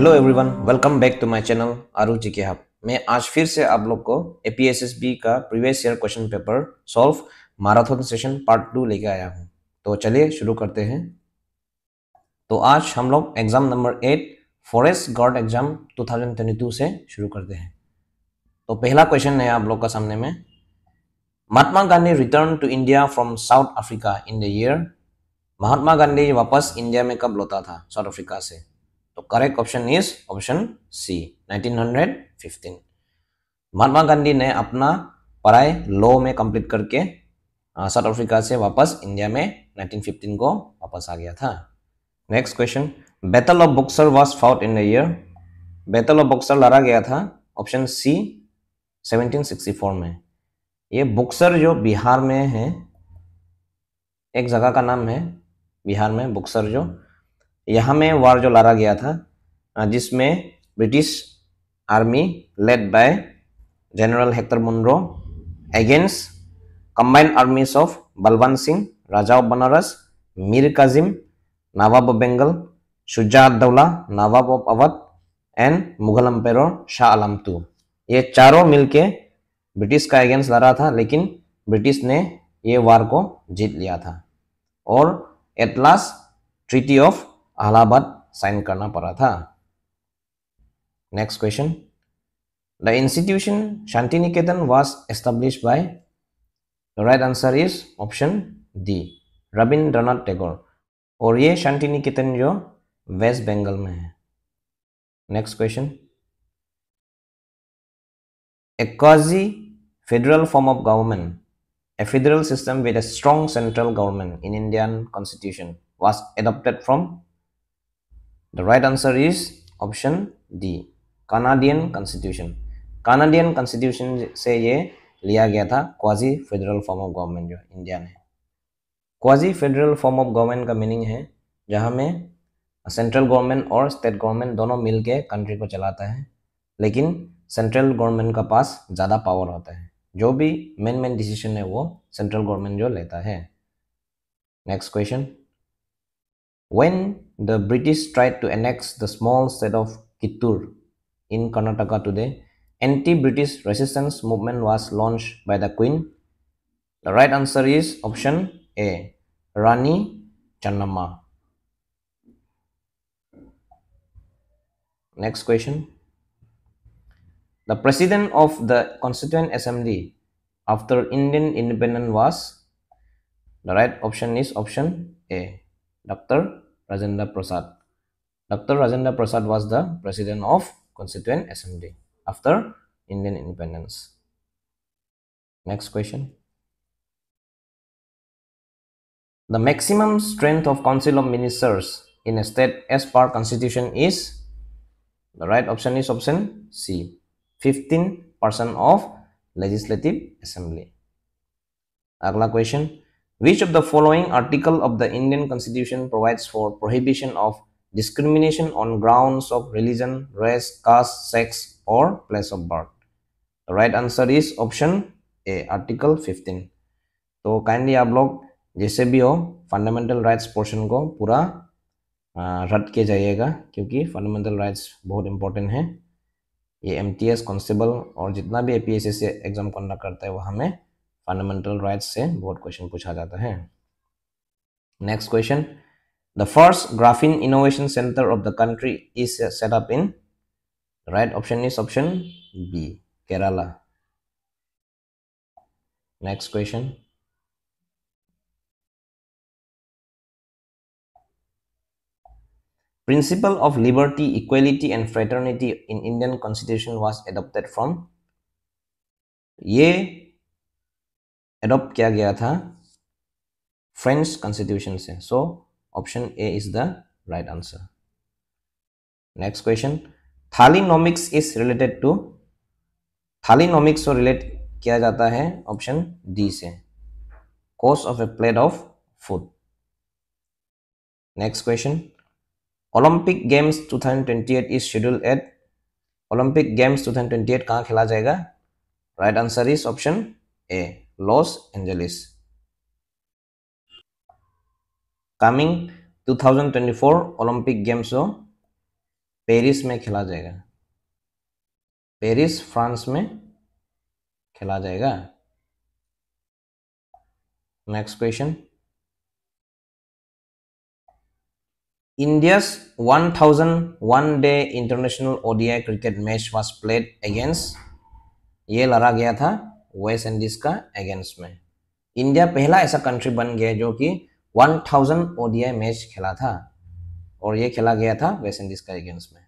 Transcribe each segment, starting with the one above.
Hello everyone welcome back to my channel Aaruchi के hub मैं आज फिर से आप लोग को ए का previous year question paper solve marathon session part two लेके आया हूँ तो चलिए शुरू करते हैं तो आज हम लोग exam number eight forest guard exam 2022 से शुरू करते हैं तो पहला क्वेश्चन है आप लोग का सामने में Mahatma Gandhi return to India from South Africa in the year Mahatma Gandhi वापस इंडिया में कब लौटा था साउथ अफ्रीका से is option C nineteen hundred 1915 Mahatma Gandhi ने अपना पढ़ाई लॉ में कंप्लीट करके साउथ अफ्रीका से वापस इंडिया में 1915 को वापस आ गया था next question battle of Buxar was fought in the year battle of Buxar लड़ा गया था ऑप्शन सी 1764 में ये बुक्सर जो बिहार में है एक जगह का नाम है बिहार में बुक्सर जो यहाँ में वार जो लड़ा गया था जिसमें British army led by general Hector Munro against combined armies of Balwant Singh raja of Banaras Mir Kasim nawab of Bengal Shuja Daula nawab of Awadh and Mughal emperor Shah Alam two ये चारों मिलके ब्रिटिश का अगेंस्ट लड़ा था लेकिन ब्रिटिश ने ये वार को जीत लिया था और last treaty of Allahabad sign करना पड़ा था next question the institution Shanti Niketan was establish by right answer is option D Rabindranath Tagore और ये शांति निकेतन जो वेस्ट बंगाल में है next question quasi federal form of government a federal system with a strong central government in Indian constitution was adopted from The right answer is option D. Canadian Constitution. Canadian Constitution से ये लिया गया था quasi federal form of government जो India ने quasi federal form of government का meaning है जहाँ में सेंट्रल गवर्नमेंट और स्टेट गवर्नमेंट दोनों मिल के कंट्री को चलाता है लेकिन सेंट्रल गवर्नमेंट का पास ज़्यादा पावर होता है जो भी मेन मेन डिसीजन है वो सेंट्रल गवर्नमेंट जो लेता है next question When the British tried to annex the small state of Kittur in Karnataka today, anti-British resistance movement was launched by the Queen. The right answer is option A, Rani Channamma. Next question. The president of the Constituent Assembly after Indian independence was the right option is option A. Dr. Rajendra Prasad. Dr. Rajendra Prasad was the president of Constituent Assembly after Indian independence. Next question. The maximum strength of Council of Ministers in a state as per constitution is the right option is option C 15% of legislative assembly. Agla question Which of the following article of the Indian Constitution provides for prohibition of discrimination on grounds of religion, race, caste, sex or place of birth? The right answer is option A, Article 15. तो kindly आप लोग जैसे भी हो fundamental rights portion को पूरा रट के जाइएगा क्योंकि फंडामेंटल राइट्स बहुत इंपॉर्टेंट है ये एम टी एस कॉन्स्टेबल और जितना भी A P S S exam करना करता है वह हमें फंडामेंटल राइट्स से बहुत क्वेश्चन पूछा जाता है next question the first graphene innovation centre of the country is set up in right option is option B Kerala next question principle of liberty equality and fraternity in indian constitution was adopted from ये adopt किया गया था French constitution से so option A is the right answer next question thalinomics is related to thalinomics को relate किया जाता है option D से cost of a plate of food next question Olympic games 2028 is schedule at Olympic games 2028 कहाँ खेला जाएगा right answer is option A Los Angeles. Coming 2024 Olympic games हो Paris में खेला जाएगा पेरिस फ्रांस में खेला जाएगा next question India's 1000 one day international ODI cricket match was played against ये लड़ा गया था वेस्ट इंडीज का अगेंस्ट में इंडिया पहला ऐसा कंट्री बन गया जो कि 1000 थाउजेंड ओडीआई मैच खेला था और ये खेला गया था वेस्ट इंडीज का अगेंस्ट में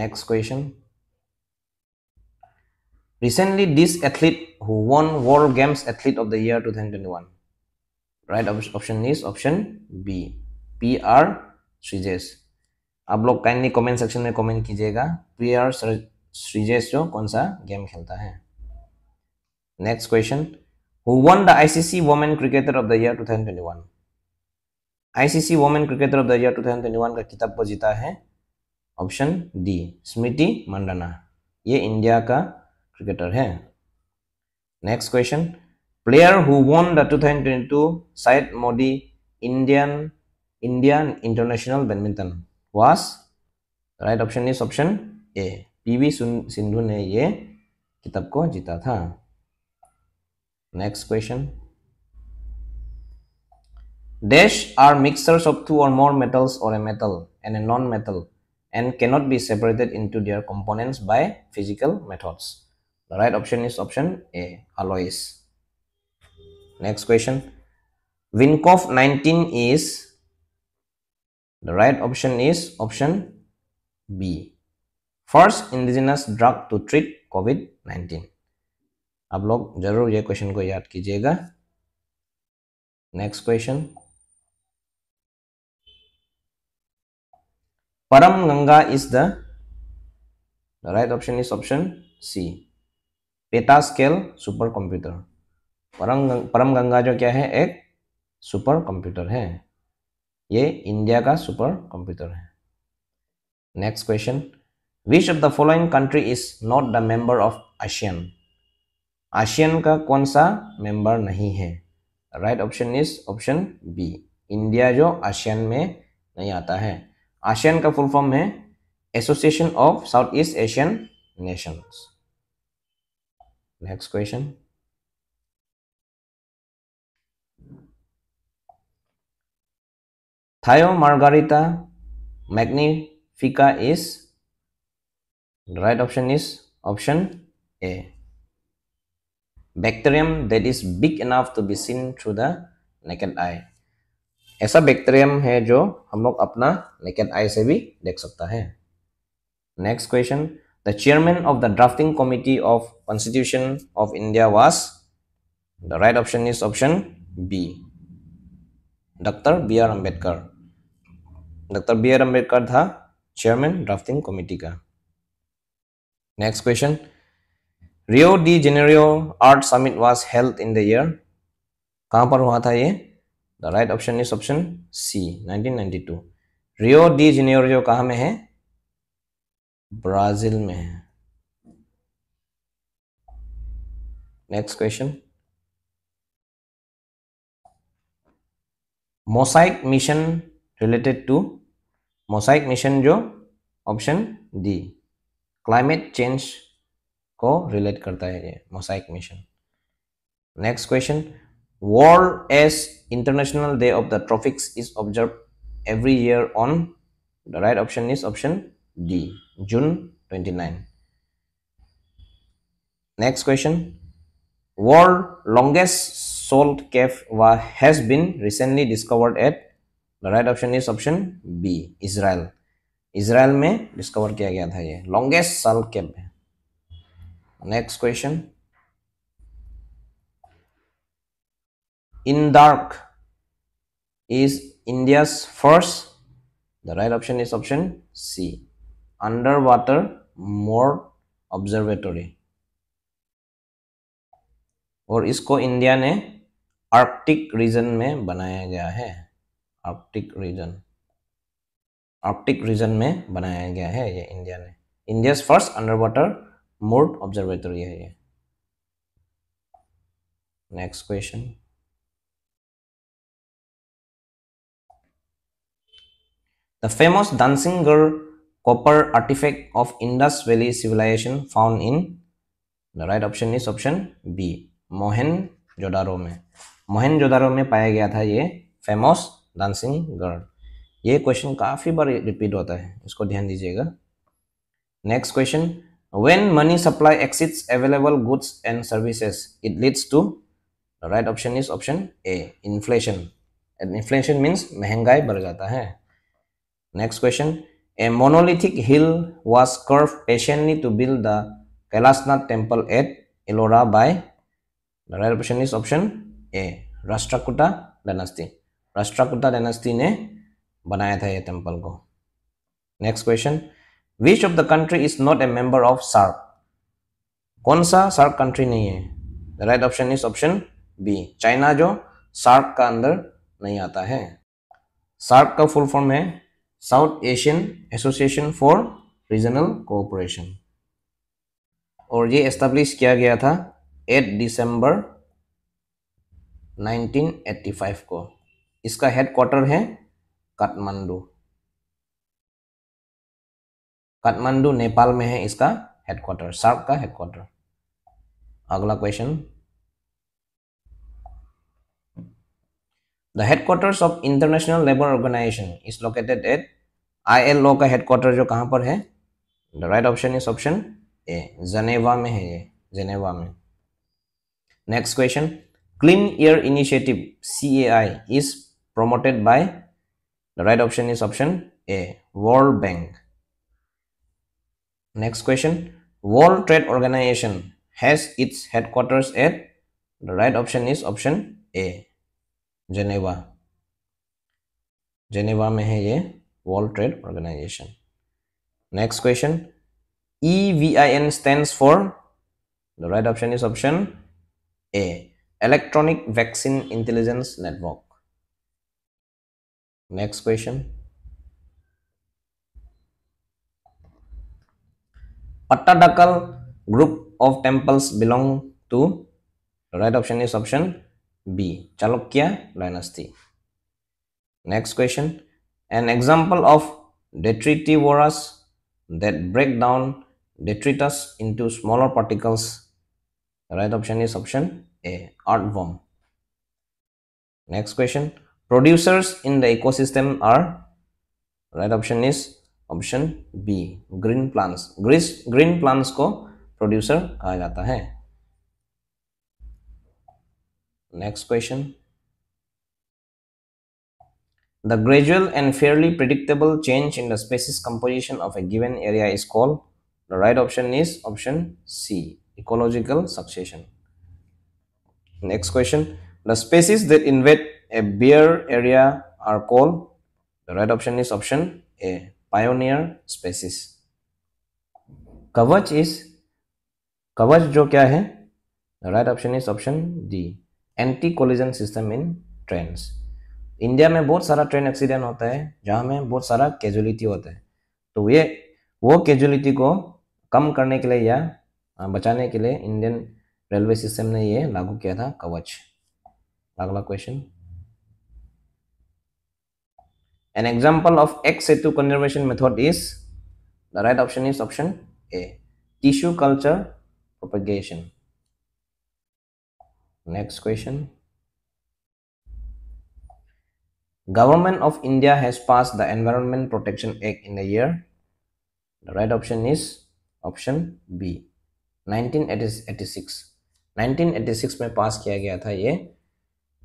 next question recently this athlete who won world games athlete of the year 2021 option is option B P R Sreejesh आप लोग काइंडली कमेंट सेक्शन में कमेंट कीजिएगा पी आर श्रीजेश जो कौन सा गेम खेलता है next question Who won the ICC Women Cricketer of the Year 2021? ICC women cricketer of the year 2021 का खिताब को जीता है ऑप्शन डी स्मृति मंडाना ये इंडिया का क्रिकेटर है next question player who won the 2022 Syed Modi Indian Indian international badminton was right option is option A PV Sindhu ने ये किताब को जीता था Next question. Dash are mixtures of two or more metals or a metal and a non-metal and cannot be separated into their components by physical methods. The right option is option A, alloys. Next question. Winkov 19 is, the right option is option B. First indigenous drug to treat COVID-19. आप लोग जरूर ये question को याद कीजिएगा next question Param Ganga is the right option is option C peta scale super computer Param Param Ganga जो क्या है एक सुपर कंप्यूटर है ये इंडिया का सुपर कंप्यूटर है next question which of the following country is not the member of ASEAN ASEAN का कौन सा मेंबर नहीं है right option is option B India जो आशियन में नहीं आता है आशियन का फुल फॉर्म है association of south east Asian nations next question Thiomargarita magnifica is right option is option A bacterium that is big enough to be seen through the naked eye ऐसा bacterium है जो हम लोग अपना naked eye से भी देख सकता है next question the chairman of the drafting committee of constitution of India was the right option is option B doctor B R Ambedkar doctor B R Ambedkar था चेयरमैन ड्राफ्टिंग कमेटी का next question Rio de Janeiro earth summit was held in the year कहाँ पर हुआ था ये the right option is option C 1992 Rio de Janeiro कहाँ में है ब्राजील में है next question mosaic mission related to mosaic mission जो ऑप्शन डी क्लाइमेट चेंज को रिलेट करता है ये mosaic mission next question world's international day of the tropics is observe every year on the right option is option D June 29 next question world longest salt cave has been recently discovered at the right option is option B Israel Israel में discover किया गया था ये longest salt Kaif है next question in dark is india's first the right option is option c underwater moored observatory और इसको India ने Arctic region में बनाया गया है आर्कटिक रीजन आर्कटिक रीजन में बनाया गया है ये इंडिया ने India first under water moored observatory है ये next question the famous dancing girl copper artefact of Indus valley civilisation found in the right option is option B Mohenjodaro में Mohenjodaro में पाया गया था ये फेमस डांसिंग गर्ल ये क्वेश्चन काफी बार रिपीट होता है इसको ध्यान दीजिएगा next question When money supply exceeds available goods and services, it leads to the right option is option A, inflation. And inflation means mehengai badh jata hai Next question. A monolithic hill was carved patiently to build the kailasnath temple at elora by the right option is option A. Rashtrakuta dynasty. Rashtrakuta dynasty ne banaya tha ye temple ko Next question. Which of the country is not a member of SAARC कौन सा SAARC country नहीं है the right option is option B China जो SAARC का अंदर नहीं आता है सार्क का फुल फॉर्म है south Asian association for regional cooperation और ये एस्टेब्लिश किया गया था 8 दिसंबर 1985 को इसका हेडक्वार्टर है काठमांडू काठमांडू नेपाल में है इसका हेडक्वार्टर सार्क का हेडक्वार्टर अगला question The headquarters of International Labour Organization is located at ILO का हेडक्वार्टर जो कहां पर है the right option is option A Geneva में है ये जनेवा में next question clean air initiative C A I is promoted by the right option is option A world bank next question world trade organization has its headquarters at the right option is option a geneva geneva mein hai ye world trade organization next question evin stands for the right option is option a electronic vaccine intelligence network next question Pattadakal group of temples belong to right option is option B Chalukya dynasty. Next question an example of detritivorous that break down detritus into smaller particles. right option is option A Artworm. Next question producers in the ecosystem are right option is option B green plants ग्रीस green plants को producer कहा जाता है next question the gradual and fairly predictable change in the species composition of a given area is call the right option is option C ecological succession next question the species that invade a bare area are call the right option is option A pioneer species Kavach is Kavach जो क्या है right option is option D anti collision system in trains India में बहुत सारा train accident होता है जहाँ में बहुत सारा कैजुअलिटी होता है तो ये वो कैजुअलिटी को कम करने के लिए या बचाने के लिए इंडियन रेलवे सिस्टम ने ये लागू किया था कवच अगला question An example of X-Setu conservation method is the right option is option A tissue culture propagation. Next question. Government of India has passed the Environment Protection Act in the year. The right option is option b 1986 1986 में पास किया गया था ये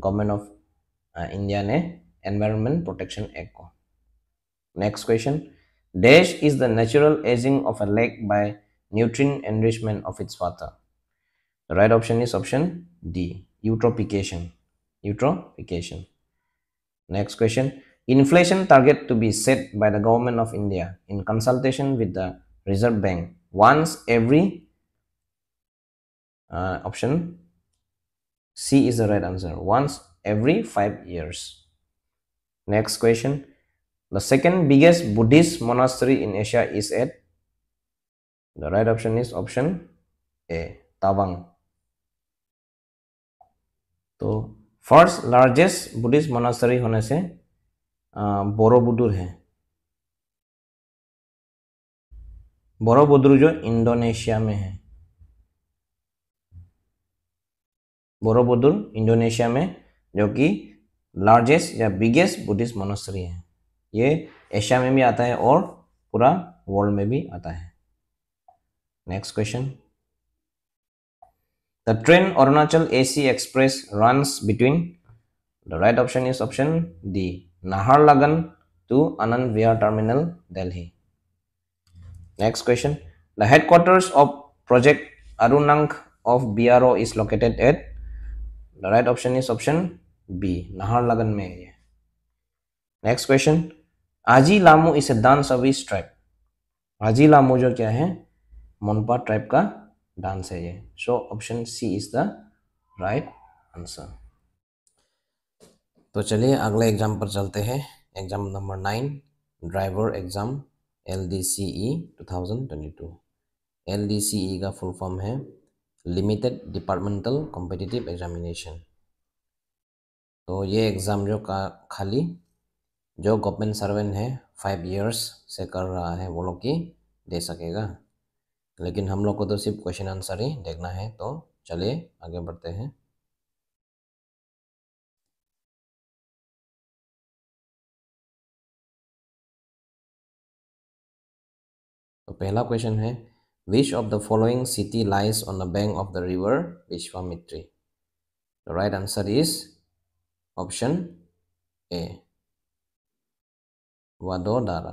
government of India ने Environment Protection Act next question dash is the natural aging of a lake by nutrient enrichment of its water the right option is option D eutrophication eutrophication next question inflation target to be set by the government of India in consultation with the Reserve Bank once every uh, option C is the right answer once every five years Next question. The second biggest Buddhist monastery in Asia is at? The right option is option A, Tawang. तो first largest Buddhist monastery होने से बोरोबुडुर है बोरोबुडुर जो Indonesia में है बोरोबुडुर Indonesia में जो कि लार्जेस्ट या बिगेस्ट बुद्धिस्ट मोनेस्ट्री है ये एशिया में भी आता है और पूरा वर्ल्ड में भी आता है next question the train Arunachal A C express run between the right option is option D Lagun to Anand Vihar terminal Delhi next question the headquarters of project Arunank of B R O is located at the right option is option B Naharlagun में है ये next question आजी लामो इस dance of इस tribe आजी लामो जो क्या है मोनपा ट्राइब का डांस है ये so option C is the right answer तो चलिए अगले एग्जाम पर चलते हैं exam number nine driver exam L D C E two thousand twenty two L D C E का फुल फॉर्म है लिमिटेड डिपार्टमेंटल कॉम्पिटिटिव एग्जामिनेशन तो ये एग्ज़ाम जो का खाली जो गवर्नमेंट सर्वेंट है फाइव इयर्स से कर रहा है वो लोग की दे सकेगा लेकिन हम लोग को तो सिर्फ क्वेश्चन आंसर ही देखना है तो चलिए आगे बढ़ते हैं तो पहला क्वेश्चन है which of the following city lies on the bank of the river Vishwamitri the right answer is option A Vadodara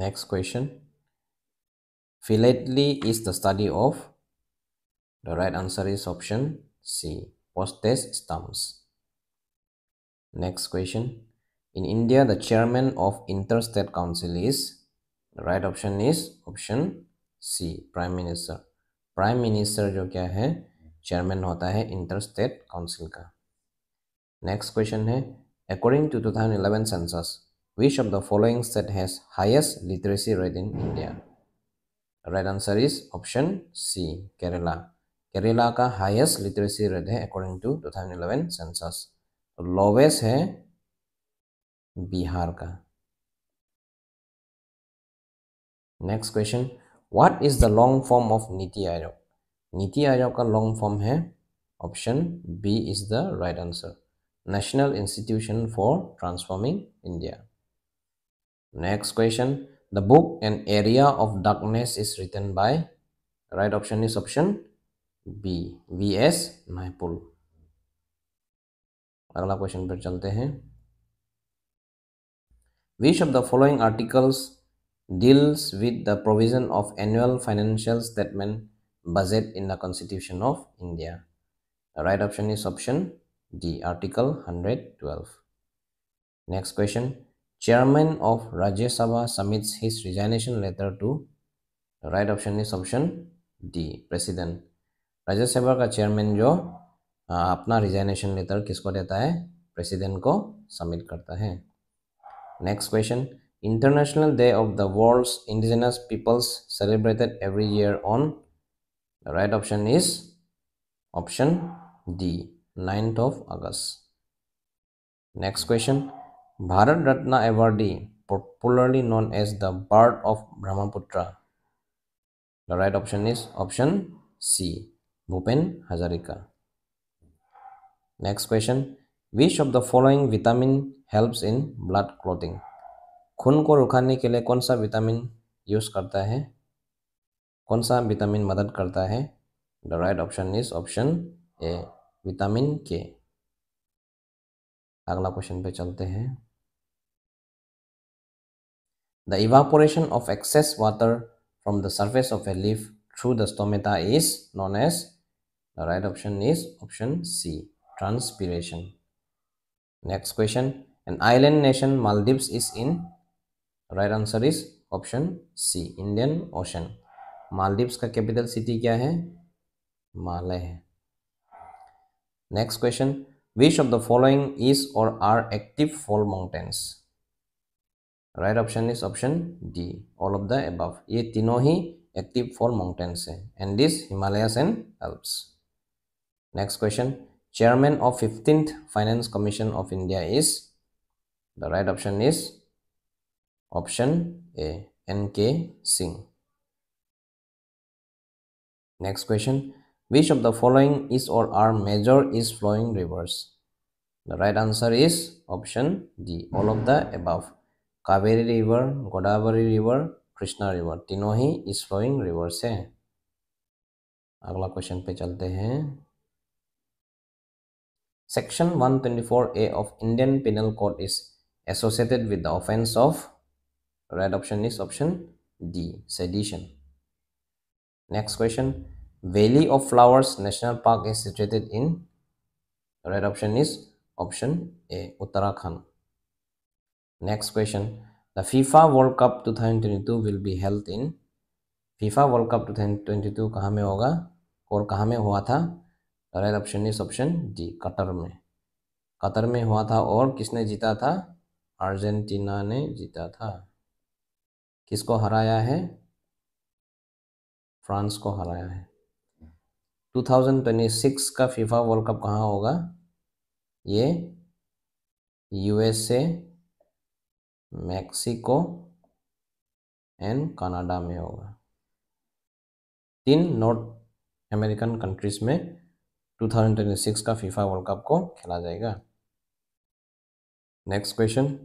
next question philately is the study of the right answer is option C postage stamps next question in India the chairman of inter state council is the right option is option C prime minister prime minister जो क्या है chairman होता है inter state council का next question है according to 2011 census which of the following state has highest literacy rate in India right answer is option C Kerala Kerala का highest literacy rate है according to 2011 census lowest है बिहार का next question what is the long form of NITI Aayog NITI Aayog का long form है option B is the right answer national institution for transforming India next question the book and area of darkness is written by right option is option B V S Naipaul अगला question पर चलते हैं which of the following articles deals with the provision of annual financial statement budget in the constitution of India. The right option is option D article 112. Next question. Chairman of Rajya Sabha submits his resignation letter to the right option is option D president Rajya Sabha का chairman जो आ, अपना resignation letter किसको देता है president को submit करता है next question international day of the world's indigenous peoples celebrated every year on the right option is option D 9th of August next question Bharat Ratna awardee popularly known as the bird of Brahmaputra the right option is option C Bhupen Hazarika next question which of the following vitamin helps in blood clotting खून को रुखाने के लिए कौन सा vitamin use करता है कौन सा विटामिन मदद करता है the right option is option A vitamin K अगला क्वेश्चन पे चलते हैं the evaporation of excess water from the surface of a leaf through the stomata is known as the right option is option C transpiration next question an island nation Maldives is in right answer is option C Indian ocean Maldives का capital city क्या है मालय है next question which of the following is or are active fold mountains right option is option D all of the above ये तीनों ही active fold mountains है and this Himalayas and Alps next question chairman of fifteenth finance commission of India is the right option is option A N K Singh Next question. Which of the following is or are major is flowing rivers? The right answer is option D. All of the above. Kaveri River, Godavari River, Krishna River. Tinohi is flowing rivers है अगला question section 124A of Indian Penal Code is associated with the offense of right option is option D sedition Next question. Valley of Flowers National Park is situated in? The right option is option A, Uttarakhand. Next question. The FIFA World Cup 2022 will be held in? FIFA World Cup 2022 कहाँ में होगा और कहाँ में हुआ था right option is option D Qatar में Qatar में हुआ था और किसने जीता था अर्जेंटीना ने जीता था किसको हराया है फ्रांस को हराया है 2026 का फीफा वर्ल्ड कप कहाँ होगा ये यूएसए मैक्सिको एंड कनाडा में होगा तीन नॉर्थ अमेरिकन कंट्रीज में 2026 का फीफा वर्ल्ड कप को खेला जाएगा next question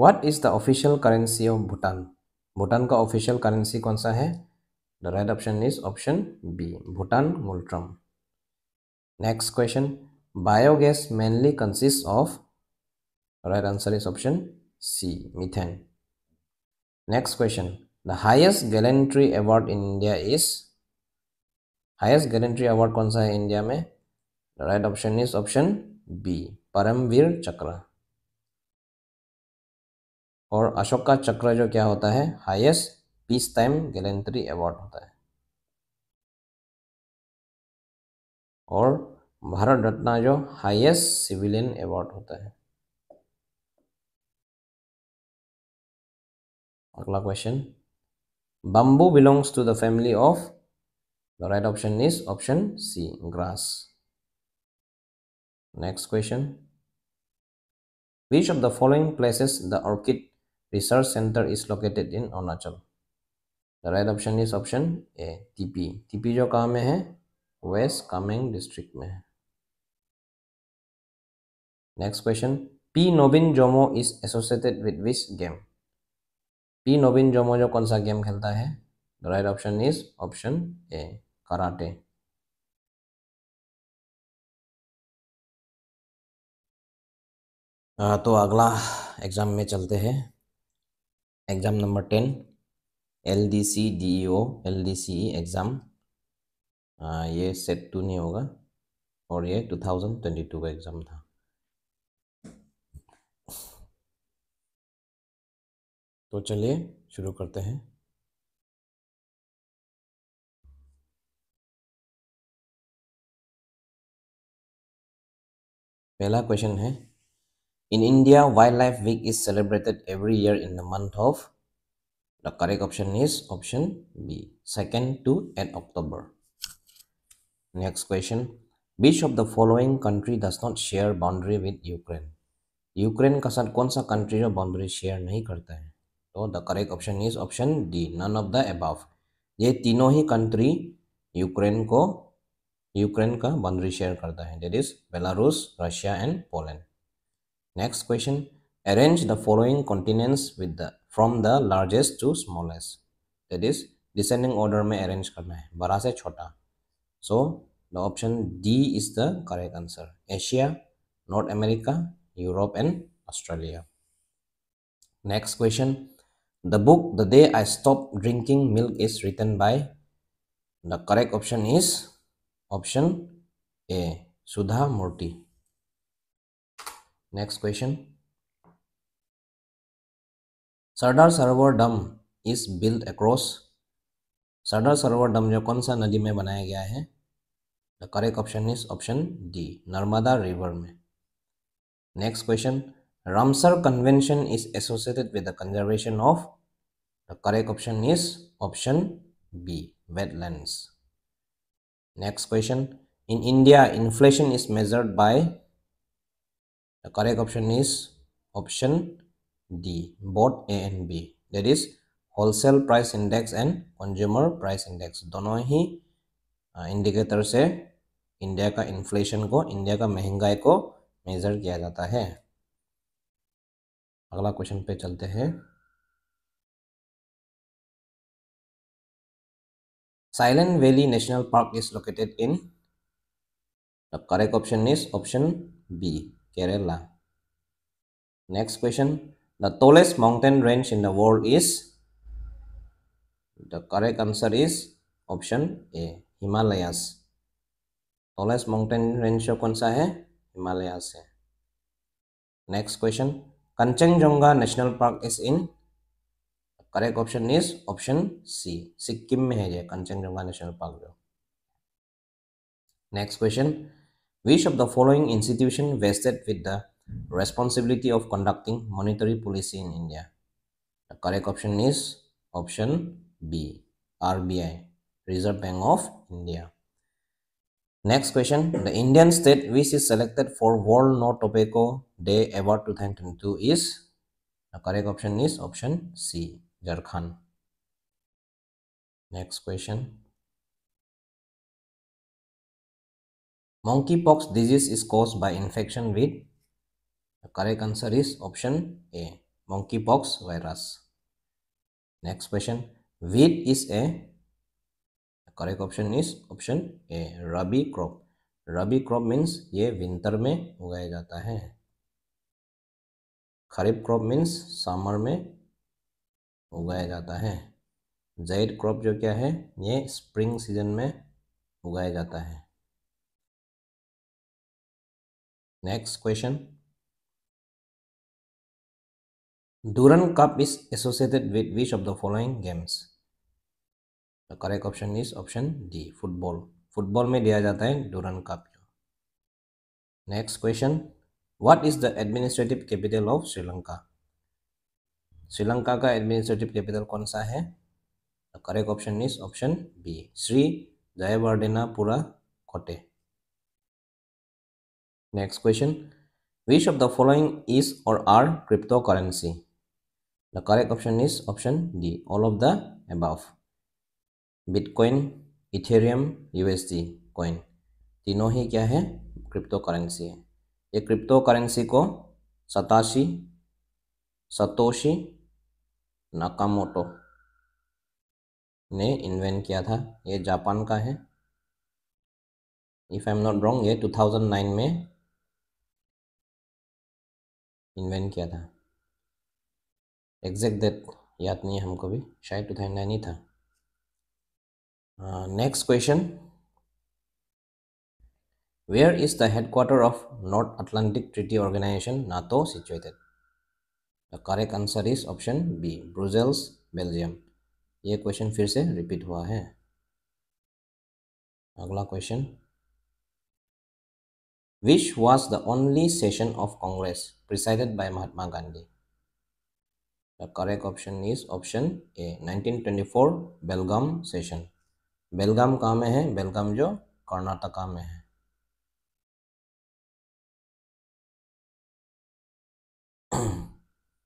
what is the official currency of Bhutan Bhutan का ऑफिशियल करेंसी कौन सा है the right option is option B Bhutan ngultrum next question biogas mainly consist of right answer is option C methane next question the highest gallantry award in India is highest gallantry award कौन सा है India में right option is option B Paramvir Chakra और अशोक का चक्र जो क्या होता है highest peace time gallantry award होता है और भारत रत्न जो हाईएस्ट सिविलियन अवार्ड होता है अगला question bamboo belongs to the family of the right option is option C grass next question which of the following places the orchid research center is located in Arunachal. The right option is option A. TP. TP जो कहाँ में है waste Kameng district में है next question P Nobin Jomo is associated with which game P Nobin Jomo जो कौन सा game खेलता है the right option is option A karate तो अगला एग्जाम में चलते हैं exam number ten L D C D E O L D C E exam ये सेट टू नहीं होगा और ये टू थाउजेंड ट्वेंटी टू का एग्ज़ाम था तो चलिए शुरू करते हैं पहला क्वेश्चन है In India, Wildlife Week is celebrated every year in the month of. The correct option is option B, 2nd to 8 October. Next question. Which of the following country does not share boundary with Ukraine? Ukraine का साथ कौन सा country जो boundary share नहीं करता है तो the correct option is option D, none of the above. ये तीनों ही country यूक्रेन को यूक्रेन का बाउंड्री शेयर करता है that is Belarus Russia and Poland Next question. Arrange the following continents with the from the largest to smallest. That is descending order में arrange करना है बड़ा से छोटा. So the option D is the correct answer. Asia, North America, Europe and Australia. Next question. The book The Day I Stopped Drinking Milk is written by the correct option is option A. Sudha Murthy. Next question Sardar Sarovar dam is build across सरदार सरोवर डम जो कौन सा नदी में बनाया गया है the correct option is option D Narmada river में next question Ramsar convention is associated with the conservation of the correct option is option B wetland next question in India inflation is measured by the correct option is option D both A and B that is wholesale price index and consumer price index दोनों ही indicator से India का inflation को India का महंगाई को measure किया जाता है अगला क्वेश्चन पे चलते हैं silent valley national park is located in the correct option is option B Kerala. Next question. The tallest mountain range in the world is? The correct answer is option A. Himalayas. Tallest mountain range कौन सा है? Himalayas है. Next question. Kanchenjunga National Park is in? Correct option is option C Sikkim में है ये Kanchenjunga national park जो next question Which of the following institution vested with the responsibility of conducting monetary policy in India? The correct option is option B, RBI, Reserve Bank of India. Next question, the Indian state which is selected for World No Tobacco Day Award 2022 is, the correct option is option C, Jharkhand. Next question. Monkeypox disease is caused by infection with the correct answer is option A monkeypox virus. Next question wheat is a the correct option is option A rabi crop. Rabi crop means ये winter में उगाया जाता है खरीफ crop means summer में उगाया जाता है Z crop जो क्या है ये स्प्रिंग सीजन में उगाया जाता है next question Duran Cup is associated with which of the following games? The correct option is option D. Football. Football में दिया जाता है Duran Cup. Next question. What is the administrative capital of Sri Lanka? Sri Lanka का administrative capital कौन सा है correct option is option B Sri Jayawardenepura Kotte Next question. Which of the following is or are cryptocurrency? The correct option is option D. All of the above. Bitcoin, Ethereum, USD coin. तीनों ही क्या है crypto currency है ये crypto currency को Satoshi Satoshi Nakamoto ने invent किया था ये जापान का है if I am not wrong ये 2009 में इन्वेंट किया था एग्जैक्ट डेट याद नहीं है हमको भी शायद टू थाउजेंड नाइन ही था next question where is the head quarter of north Atlantic treaty organisation NATO situated the correct answer is option B Brussels Belgium ये क्वेश्चन फिर से रिपीट हुआ है अगला question which was the only session of Congress presided by Mahatma Gandhi. The correct option is option A 1924 Belgaum session. Belgaum कहाँ में jo जो कर्नाटका में है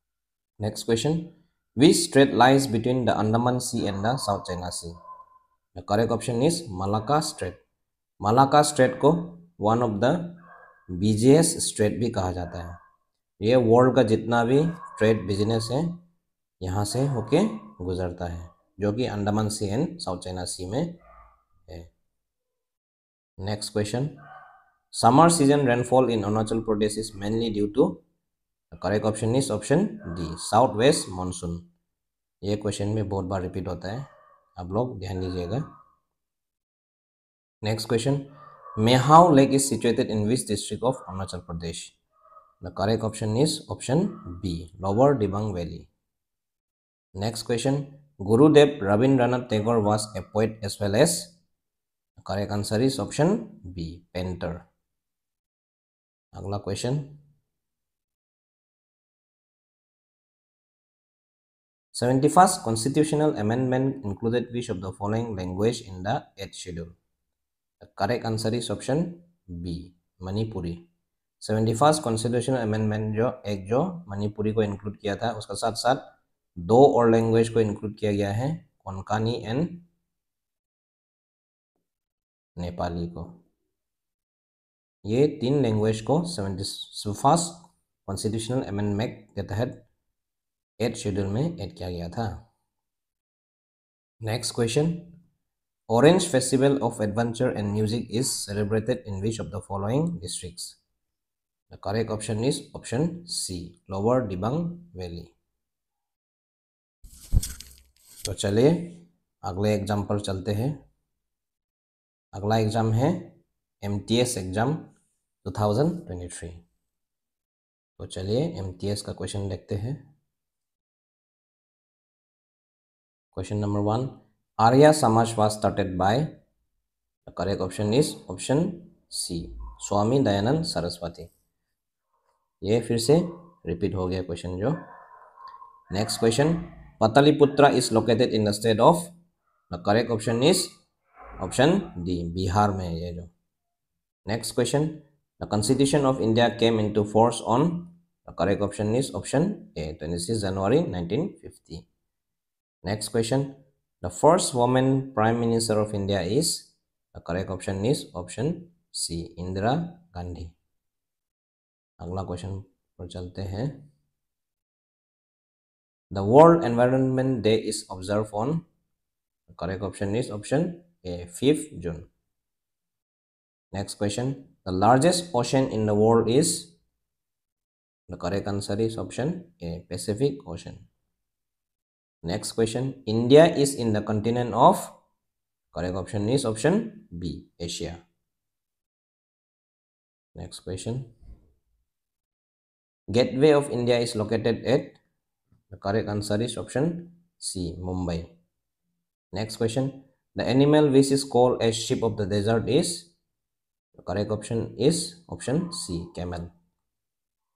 Next question. Which strait lies between the Andaman Sea and the South China Sea? The correct option is Malacca Strait. Malacca Strait को one of the busiest strait भी कहा जाता है ये वर्ल्ड का जितना भी ट्रेड बिजनेस है यहाँ से होके गुजरता है जो कि Andaman sea and south China sea में है next question summer season rainfall in Arunachal Pradesh is mainly due to correct option is option D south west monsoon ये क्वेश्चन में बहुत बार रिपीट होता है आप लोग ध्यान दीजिएगा next question Mehau Lake is situated in which district of Arunachal Pradesh? The correct option is option B, Lower Dibang Valley. Next question, Gurudev Rabindranath Tagore was a poet as well as? The correct answer is option B, painter. Agla question, 71st constitutional amendment included which of the following language in the 8th schedule correct answer is option B Manipuri seventy first constitutional amendment जो एक जो मणिपुरी को include किया था उसका साथ साथ दो और लैंग्वेज को इंक्लूड किया गया है कोंकानी एंड नेपाली को ये तीन लैंग्वेज को सेवेंटी फर्स्ट कॉन्स्टिट्यूशनल अमेंडमेंट के तहत एट शेड्यूल में ऐड किया गया था next question Orange Festival of Adventure and Music is celebrated in which of the following districts? The correct option is option C, Lower Dibang Valley. तो चलिए अगले exam पर चलते हैं अगला एग्जाम है M T S exam two thousand twenty three तो चलिए एम टी एस का क्वेश्चन देखते हैं question number one Arya Samaj was started by the correct option is option C. Swami Dayanand Saraswati ये फिर से रिपीट हो गया क्वेश्चन जो next question Pataliputra is located in the state of the correct option is option D Bihar में है ये जो next question the constitution of India came into force on the correct option is option A twenty six January nineteen fifty next question the first woman prime minister of india is the correct option is option c indira gandhi agla question chalte hai. the world environment day is observed on the correct option is option a 5th june next question the largest ocean in the world is the correct answer is option a pacific ocean Next question. India is in the continent of? Correct option is option B, Asia. Next question. Gateway of India is located at? The correct answer is option C, Mumbai. Next question. The animal which is called as sheep of the desert is? The correct option is option C, camel.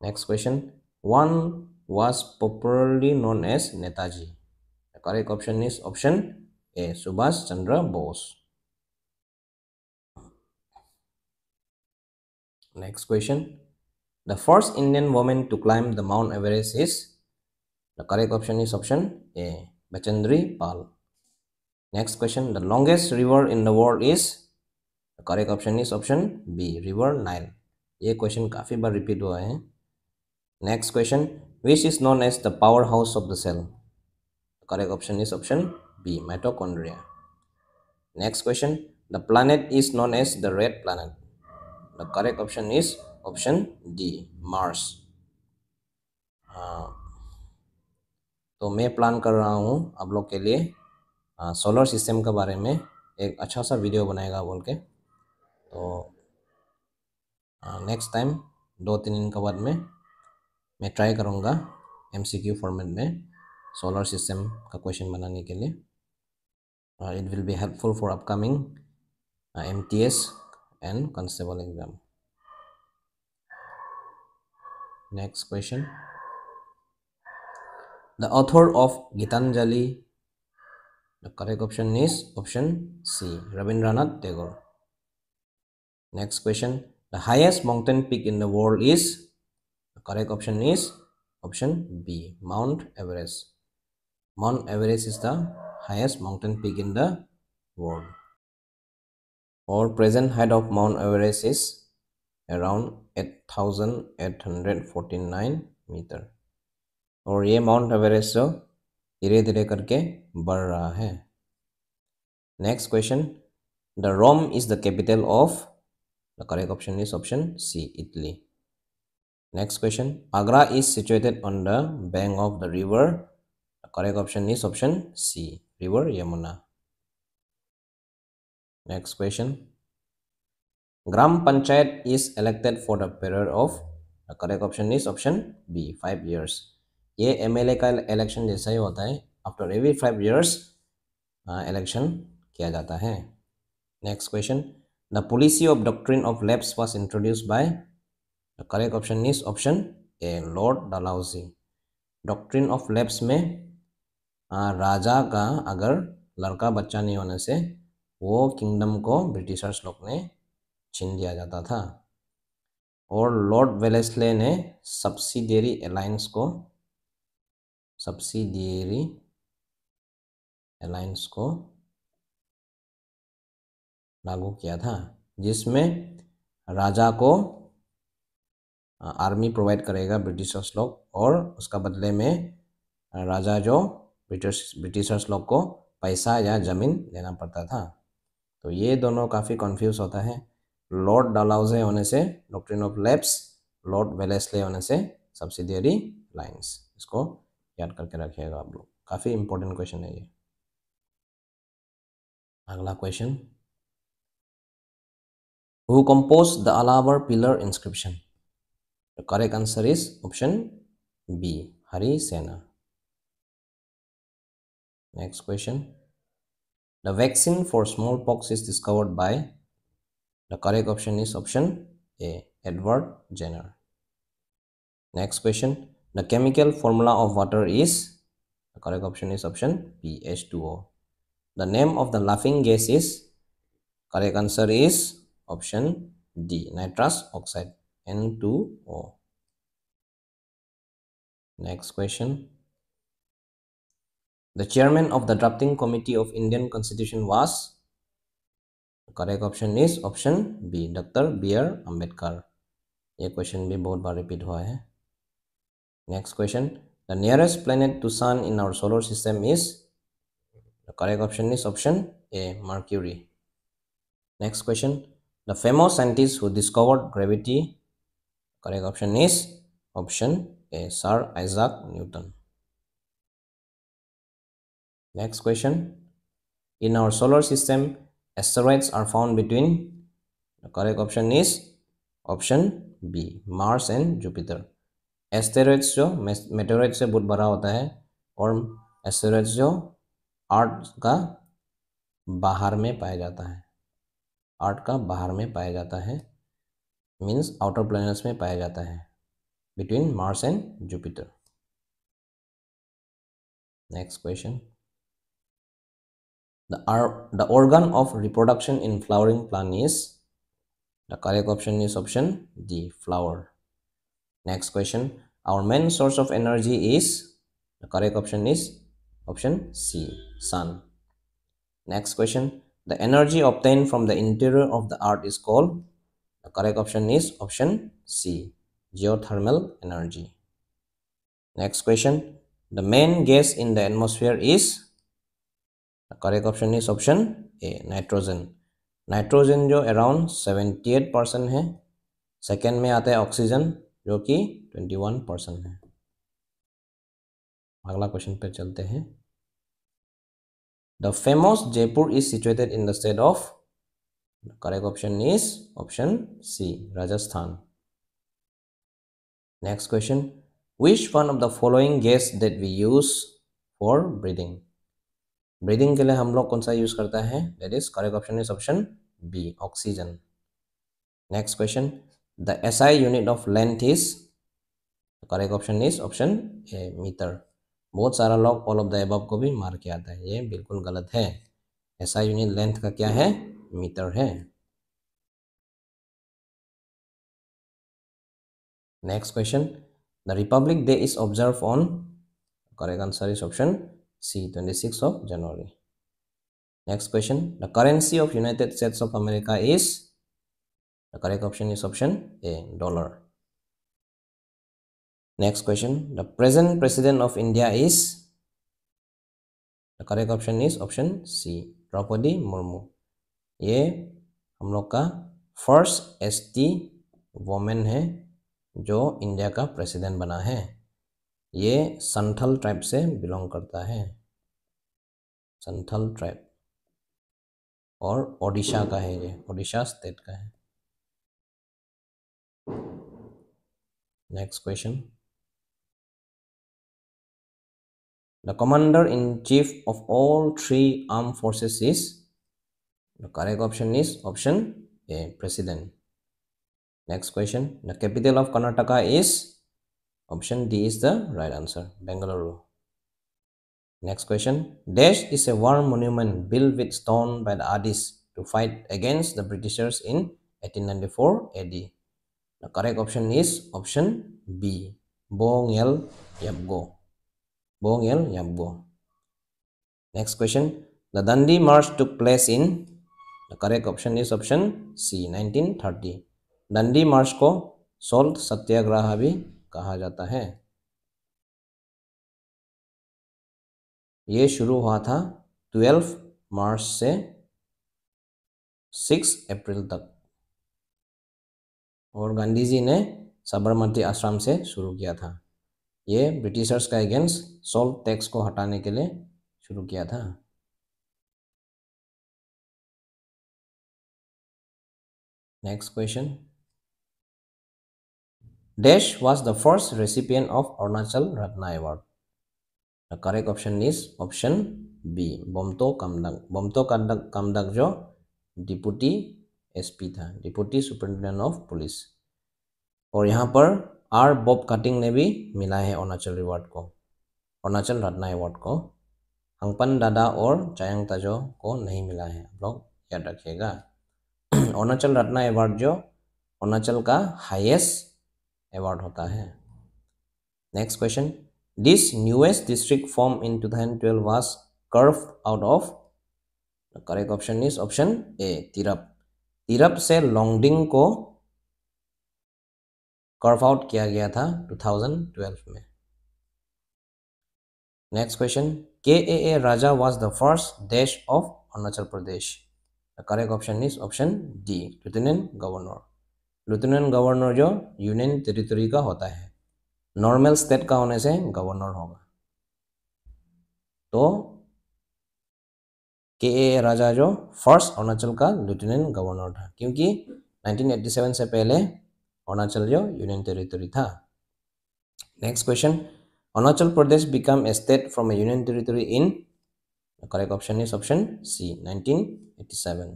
Next question. One was popularly known as Netaji. The correct option is option A. Subhas Chandra Bose. Next question. The first Indian woman to climb the Mount Everest is? The correct option is option A. Bachandri Pal. Next question. The longest river in the world is? The correct option is option B. River Nile. ये question काफ़ी बार repeat हुआ है next question which is known as the power house of the cell correct option is option B mitochondria next question the planet is known as the red planet the correct option is option D Mars आ, तो मैं plan कर रहा हूँ आप लोग के लिए आ, सोलर सिस्टम के बारे में एक अच्छा सा वीडियो बनाएगा बोल के तो नेक्स्ट टाइम दो तीन दिन के बाद में मैं ट्राई करूँगा एमसीक्यू फॉर्मेट में सोलर सिस्टम का क्वेश्चन बनाने के लिए it will be helpful for upcoming M T S and constable exam next question the author of Gitanjali the correct option is option C Rabindranath Tagore next question the highest mountain peak in the world is the correct option is option B Mount Everest Mount Everest is the highest mountain peak in the world. Our present height of Mount Everest is around 8849 metre और ये mount Everest जो धीरे धीरे करके बढ़ रहा है next question the Rome is the capital of the correct option is option C Italy next question Agra is situated on the bank of the river The correct option is option C, River Yamuna. Next question. Gram Panchayat is elected for the period of the correct option is option B, five years. ये MLA का election जैसा ही होता है after every five years election किया जाता है next question the policy of doctrine of lapse was introduce by the correct option is option A Lord Dalhousie doctrine of lapse में राजा का अगर लड़का बच्चा नहीं होने से वो किंगडम को ब्रिटिशर्स लोग ने छीन लिया जाता था और लॉर्ड वेलेस्ले ने सब्सिडियरी अलायंस को सब्सिडियरी अलायंस को लागू किया था जिसमें राजा को आर्मी प्रोवाइड करेगा ब्रिटिशर्स लोग और उसका बदले में राजा जो ब्रिटिश ब्रिटिशर्स लोग को पैसा या ज़मीन देना पड़ता था तो ये दोनों काफ़ी कन्फ्यूज होता है लॉर्ड डलाउजे होने से doctrine of lapse Lord Wellesley होने से सब्सिडियरी लाइन्स इसको याद करके रखिएगा आप लोग काफ़ी इंपॉर्टेंट क्वेश्चन है ये अगला question who compose the Alwar pillar inscription correct answer is option B Harisena Next question. The vaccine for smallpox is discovered by the correct option is option A. Edward Jenner. Next question. The chemical formula of water is the correct option is option B H2O. The name of the laughing gas is correct answer is option D nitrous oxide N2O. Next question. The chairman of the drafting committee of Indian constitution was? Correct option is option B. Dr. B.R. Ambedkar. A question B. Both bar repeat hua Next question. The nearest planet to sun in our solar system is? The correct option is option A. Mercury. Next question. The famous scientist who discovered gravity? Correct option is option A. Sir Isaac Newton. Next question. In our solar system, asteroids are found between the correct option is option B Mars and Jupiter. Asteroids जो meteoroid से बहुत बड़ा होता है और asteroids जो art का बाहर में पाया जाता है आर्ट का बाहर में पाया जाता है मीन्स आउटर प्लैनेट्स में पाया जाता है between Mars and Jupiter next question The, are, the organ of reproduction in flowering plant is the correct option is option D flower. Next question. Our main source of energy is the correct option is option C sun. Next question. The energy obtained from the interior of the earth is called the correct option is option C geothermal energy. Next question. The main gas in the atmosphere is correct option is option A nitrogen nitrogen जो around seventy eight percent है second में आता है oxygen जो कि twenty one percent है अगला question पर चलते हैं the famous Jaipur is situated in the state of correct option is option C Rajasthan next question which one of the following gas that we use for breathing breathing के लिए हम लोग कौन सा यूज करता है that is correct option is option B oxygen next question the SI unit of length is correct option is option A metre बहुत सारा लोग ऑल ऑफ द एबव को भी मार के आता है ये बिल्कुल गलत है एसआई यूनिट लेंथ का क्या है मीटर है next question the republic day is observe on correct answer is option C 26th of January. Next question. The currency of United States of America is? The correct option is option A. Dollar. Next question. The present president of India is? The correct option is option C. Draupadi Murmu. ये हम लोग का first ST women है जो India का president बना है ये संथल ट्राइब से बिलोंग करता है संथल ट्राइब और ओडिशा का है ये ओडिशा स्टेट का है next question the commander in chief of all three arm forces is the correct option is option A president next question the capital of Karnataka is Option D is the right answer, Bengaluru. Next question. Dash is a war monument built with stone by the Adis to fight against the Britishers in 1894 AD. The correct option is option B. Bongel Yabgo. Bongel Yabgo. Next question. The Dandi March took place in the correct option is option C 1930. Dandi March ko salt satyagraha कहा जाता है ये शुरू हुआ था 12 मार्च से 6 अप्रैल तक और गांधी जी ने साबरमती आश्रम से शुरू किया था ये ब्रिटिशर्स का अगेंस्ट सोल्ट टैक्स को हटाने के लिए शुरू किया था next question Dash was the first recipient of Arunachal Ratna Award. The correct option is option B. Bomto Kamdak. Bomto Kamdak, Kamdak jo deputy SP था डिप्टी सुपरिटेंडेंट ऑफ पुलिस और यहाँ पर आर बॉब कटिंग ने भी मिला है Arunachal reward को Arunachal Ratna award को हंगपन दादा और चायंग ताजो को नहीं मिला है आप लोग याद रखिएगा अरुणाचल रत्ना अवार्ड जो अरुणाचल का हाईएस्ट अवार्ड होता है next question this newest district form in twelve was carve out of correct option is option A Tirap Tirap से लॉन्गडिंग को कर्व आउट किया गया था 2012 में next question K A A Raja was the first देश of Arunachal Pradesh correct option is option D lieutenant governor lieutenant governor जो union territory का होता है नॉर्मल स्टेट का होने से गवर्नर होगा तो के ए राजा जो फर्स्ट अरुणाचल का लेफ्टिनेंट गवर्नर था क्योंकि 1987 से पहले अरुणाचल जो यूनियन टेरिटरी था next question Arunachal Pradesh become a state from a union territory in correct option is option C 1987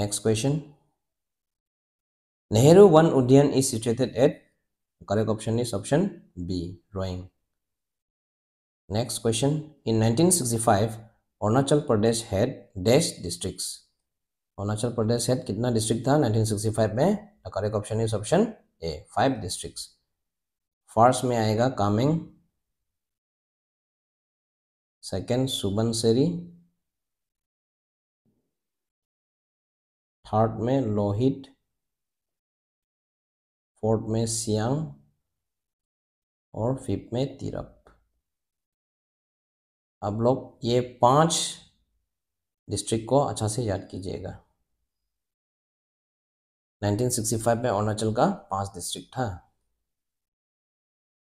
next question Nehru One Udyan is situated at correct option is option B Roing. Next question in 1965 Arunachal Pradesh had dash districts. Arunachal Pradesh had kitna district tha 1965 में the correct option is option A five districts first में आएगा Kameng second सुबनसेरी third में Lohit fourth में सियांग और fifth में तिरप आप लोग ये पांच डिस्ट्रिक्ट को अच्छा से याद कीजिएगा 1965 में अरुणाचल का पांच डिस्ट्रिक्ट था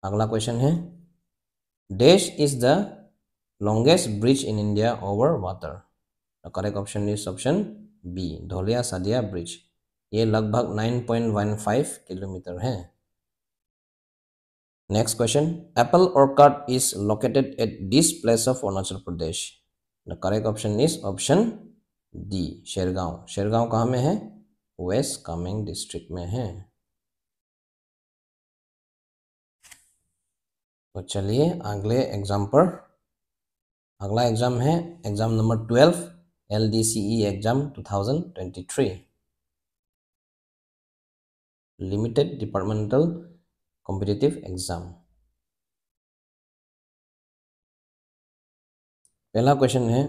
अगला क्वेश्चन है dash is the longest bridge in India over water correct option is option B Dhola Sadiya bridge ये लगभग 9.15 किलोमीटर है next question apple orchard is located at this place of Arunachal Pradesh the correct option is option D Shergaon Shergaon कहाँ में है waste Kameng district में है तो चलिए अगले एग्जाम पर अगला एग्जाम है exam number twelve L D C E exam three limited departmental competitive exam पहला क्वेश्चन है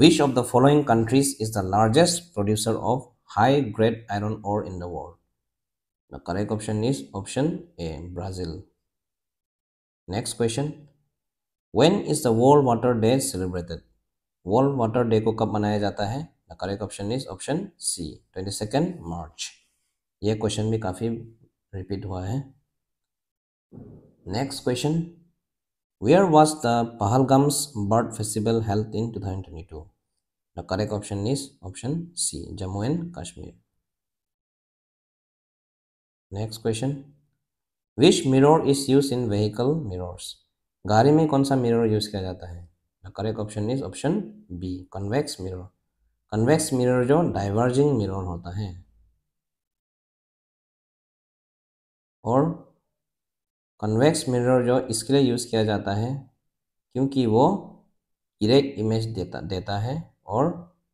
which of the following countries is the largest producer of high grade iron ore in the world The correct option is option A, Brazil. Next question. When is the World Water Day celebrated? World Water Day को कब मनाया जाता है? The correct option is option C, 22nd March. ये question भी काफ़ी repeat हुआ है next question where was the Pahalgam's bird festival held in two thousand twenty two the correct option is option C Jammu and Kashmir next question which mirror is use in vehicle mirrors गाड़ी में कौन सा mirror use किया जाता है the correct option is option B convex mirror convex mirror जो diverging mirror होता है और कन्वेक्स मिरर जो इसके लिए यूज़ किया जाता है क्योंकि वो इरेक्ट इमेज देता देता है और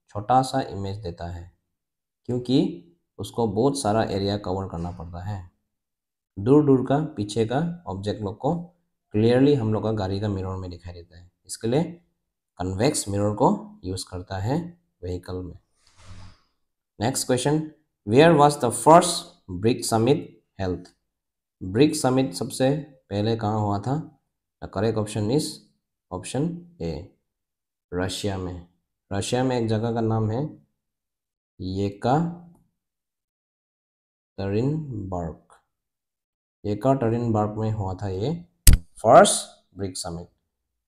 छोटा सा इमेज देता है क्योंकि उसको बहुत सारा एरिया कवर करना पड़ता है दूर दूर का पीछे का ऑब्जेक्ट लोग को क्लियरली हम लोग का गाड़ी का मिरर में दिखाई देता है इसके लिए कन्वेक्स मिरर को यूज़ करता है व्हीकल में next question where was the first BRIC summit held BRICS summit सबसे पहले कहाँ हुआ था the correct option is option A Russia में रशिया में एक जगह का नाम है येका का येका बर्क में हुआ था ये फर्स्ट ब्रिक समिट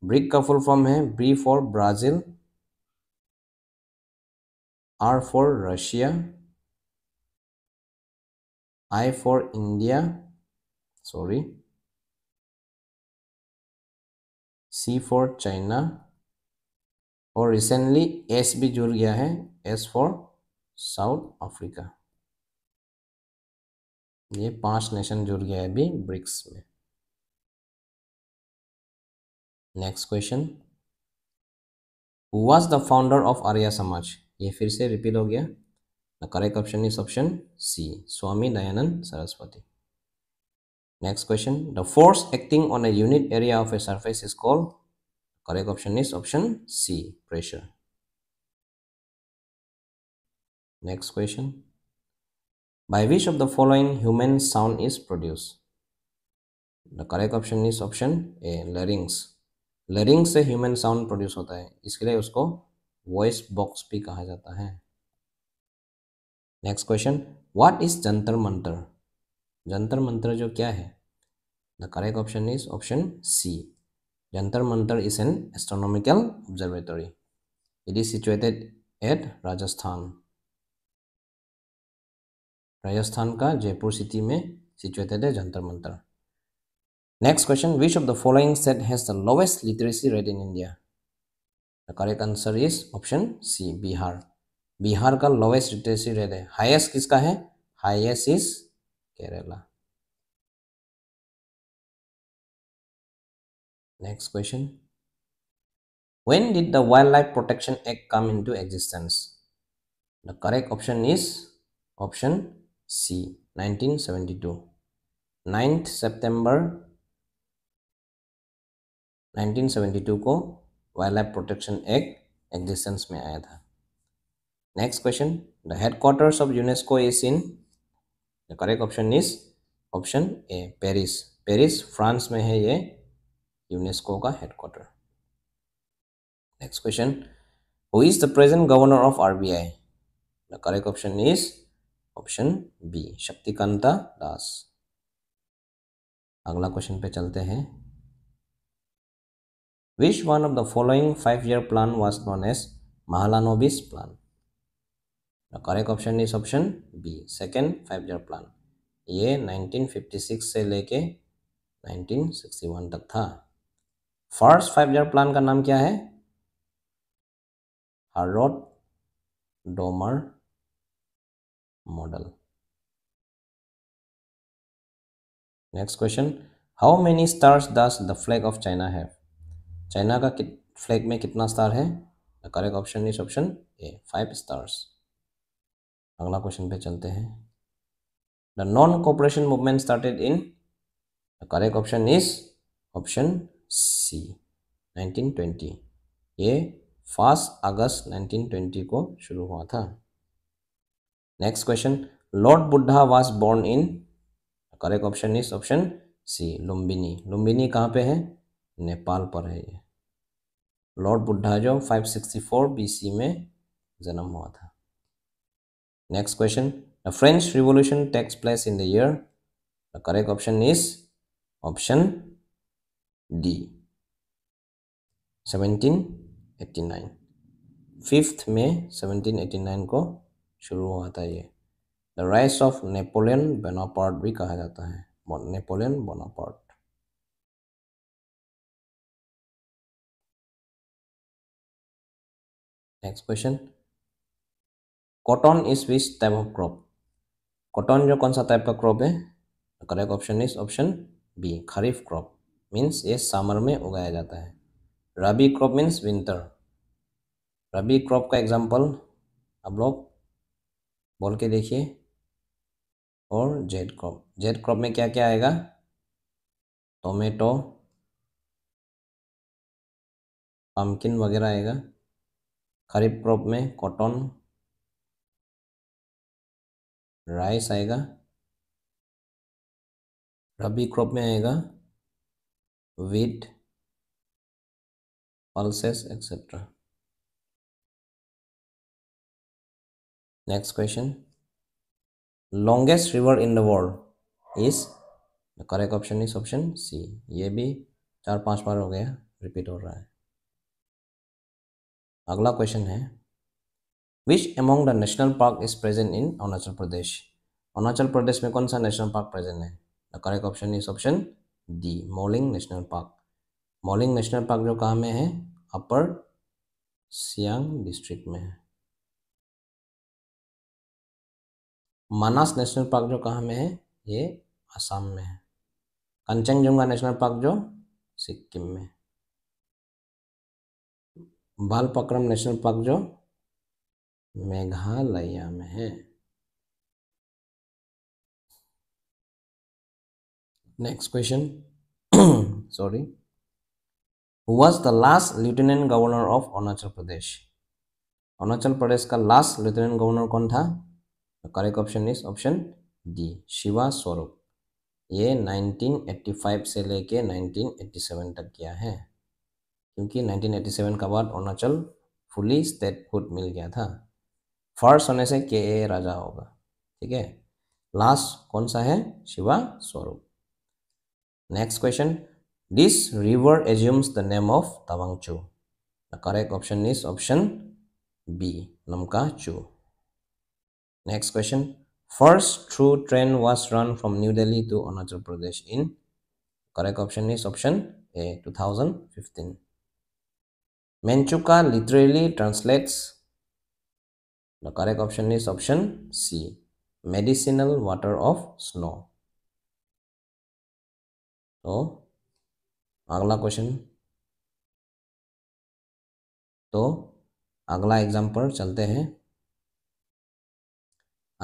ब्रिक का फुल फॉर्म है B for Brazil R for Russia I for India sorry C for China और रिसेंटली एस भी जुड़ गया है एस फॉर साउथ अफ्रीका ये पांच नेशन जुड़ गया है अभी ब्रिक्स में next question who was the founder of Arya Samaj ये फिर से रिपीट हो गया the correct option is option C Swami Dayanand Saraswati Next question. The force acting on a unit area of a surface is called? Correct option is option C, pressure. Next question. By which of the following human sound is produced? The correct option is option A, larynx. larynx se human sound produce hota hai iske liye usko voice box bhi kaha jata hai next question what is jantar mantra Jantar Mantar जो क्या है the correct option is option C Jantar Mantar is an astronomical observatory it is situated at Rajasthan Rajasthan का Jaipur city में situated है Jantar Mantar next question which of the following set has the lowest literacy rate in India the correct answer is option C Bihar Bihar का lowest literacy rate है highest किसका है highest is Kerala. Next question. When did the Wildlife Protection Act come into existence? The correct option is option C 1972. 9th September 1972 को Wildlife Protection Act existence में आया था Next question: The headquarters of UNESCO is in. The correct option is option A Paris Paris France में है ये UNESCO का headquarter next question who is the present governor of RBI the correct option is option B Shaktikanta Das अगला question पे चलते हैं which one of the following five year plan was known as Mahalanobis plan The option option is option B. Second five year plan. ये 1956 से लेके 1961 तक था first five year plan का नाम क्या है Harrod Domar model next question how many stars does the flag of China है चाइना का फ्लैग में कितना स्टार है correct option is option A five stars अगला क्वेश्चन पे चलते हैं the non cooperation movement started in the correct option is option C 1920 ये फास्ट अगस्त 1920 को शुरू हुआ था next question Lord Buddha was born in correct option is option सी लुम्बिनी लुम्बिनी कहाँ पे है नेपाल पर है ये लॉर्ड बुड्ढा जो 564 बीसी में जन्म हुआ था Next question. The French Revolution takes place in the year. The correct option is option D. 1789. Fifth में 1789 को शुरू हुआ था ये the rise of Napoleon Bonaparte भी कहा जाता है Napoleon Bonaparte next question cotton is which type of crop cotton जो कौन सा टाइप का क्रॉप है correct option is option B kharif crop means ये समर में उगाया जाता है rabi crop means winter rabi crop का एग्जाम्पल आप लोग बोल के देखिए और जेड क्रॉप जेड क्रॉप में क्या क्या आएगा टोमेटो पम्पकिन वगैरह आएगा खरीफ क्रॉप में कॉटन राइस आएगा रबी क्रॉप में आएगा wheat pulses etcetera next question longest river in the world is the correct option is option C ये भी चार पांच बार हो गया रिपीट हो रहा है अगला क्वेश्चन है which among the national park is present in Arunachal Pradesh Arunachal Pradesh में कौन सा नेशनल पार्क प्रेजेंट है the correct option is option D Mouling national park Mouling national park जो कहाँ में है अपर सियांग डिस्ट्रिक्ट में है मानास नेशनल पार्क जो कहाँ में है ये आसाम में है कंचनजंगा नेशनल पार्क जो सिक्किम में भालपक्रम नेशनल पार्क जो मेघालय में है next question sorry who was the last lieutenant governor of Arunachal Pradesh Arunachal Pradesh का लास्ट लेफ्टिनेंट गवर्नर कौन था correct option is option D Shiva Swaroop ये 1985 से लेके 1987 तक किया है क्योंकि 1987 के बाद अरुणाचल फुली स्टेट फूड मिल गया था फर्स्ट होने से के राजा होगा ठीक है लास्ट कौन सा है Shiva Swaroop next question this river assumes the name of Tawang Chu the correct option is option B Namka Chu next question first through train was run from New Delhi to Arunachal Pradesh in correct option is option A two thousand 2015 Menchuka literally translates The correct option is option C. Medicinal water of snow. तो अगला question तो अगला exam पर चलते हैं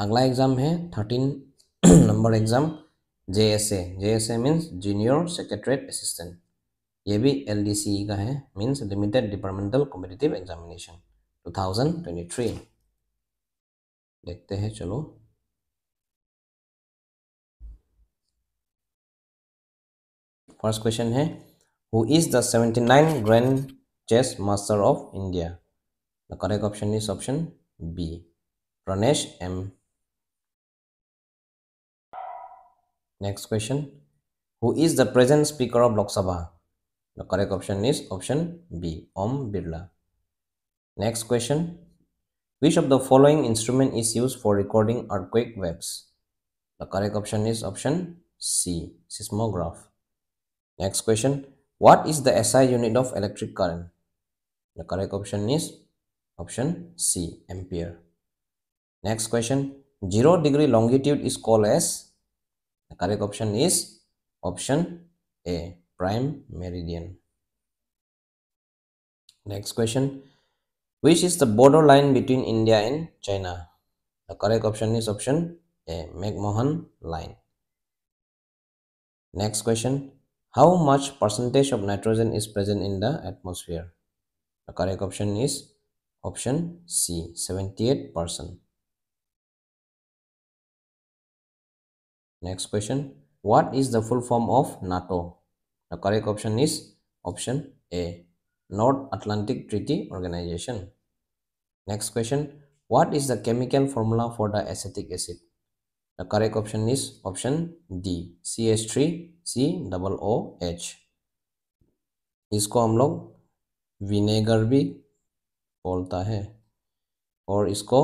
अगला exam है thirteen number exam J S A J S A means junior secretariat assistant ये भी एल डी सी का है means limited departmental competitive examination two thousand twenty three देखते हैं चलो फर्स्ट क्वेश्चन है who is the seventy nine grand chess master of India the correct option is option B Pranesh M next question who is the present speaker of Lok Sabha the correct option is option B Om Birla next question Which of the following instrument is used for recording earthquake waves? The correct option is option C, seismograph. Next question, what is the SI unit of electric current? The correct option is option C, ampere. Next question, 0 degree longitude is called as? The correct option is option A, prime meridian. Next question, which is the borderline between India and China? The correct option is option A. McMahon line. Next question. How much percentage of nitrogen is present in the atmosphere? The correct option is option C. 78%. Next question. What is the full form of NATO? The correct option is option A. North Atlantic Treaty Organization. Next question. What is the chemical formula for the acetic acid? The correct option is option D. CH3COOH. इसको हम लोग vinegar भी बोलता है और इसको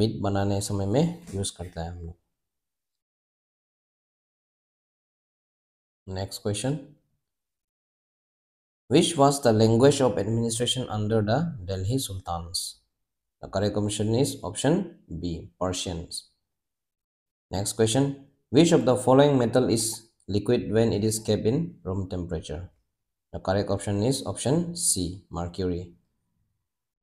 meet बनाने समय में यूज़ करता है हम लोग next question which was the language of administration under the Delhi Sultans? The correct option is option B, Persians. Next question, which of the following metal is liquid when it is kept in room temperature? The correct option is option C, Mercury.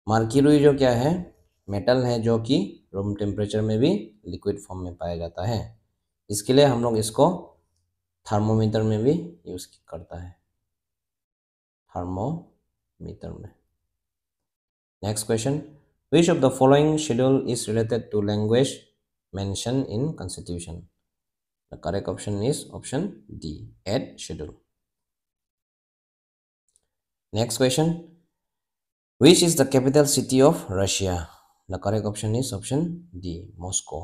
Mercury jo kya hai metal hai jo ki room temperature mein bhi liquid form mein पाया jata hai iske liye hum log isko thermometer mein bhi use karta hai thermometer में next question which of the following schedule is related to language mentioned in constitution the correct option is option d add schedule next question which is the capital city of russia the correct option is option d moscow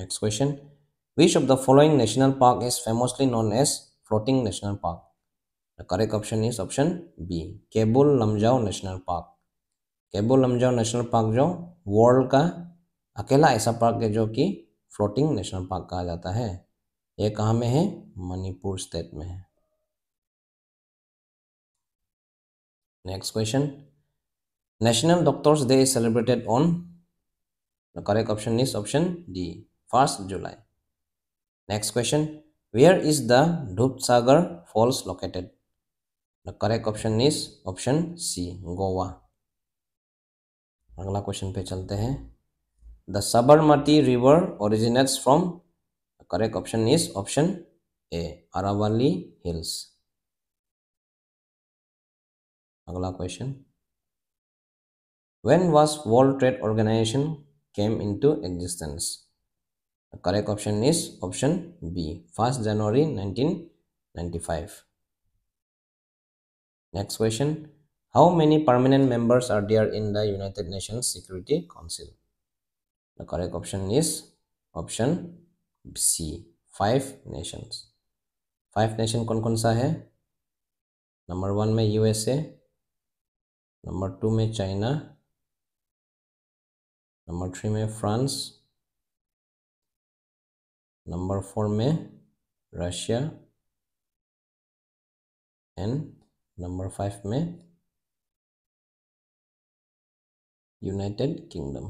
next question which of the following national park is famously known as floating national park The correct option is option B. Cable Lamjau National Park. Keibul Lamjao national park जो world का अकेला ऐसा park है जो कि floating national park कहा जाता है ये कहाँ में है मणिपुर स्टेट में है next question national doctors day is celebrated on correct option is option D first July next question where is the Dudhsagar falls located The correct option is option C, Goa. अगला question पे चलते हैं the Sabarmati river originates from correct option is option A Aravalli hills अगला question when was world trade organisation came into existence correct option is option B first January 1995 Next question. How many permanent members are there in the United Nations Security Council? The correct option is option C. Five nations. Five nation? कौन कौन सा है one one में number two two में China, number three में France, number four में Russia, and number five में United Kingdom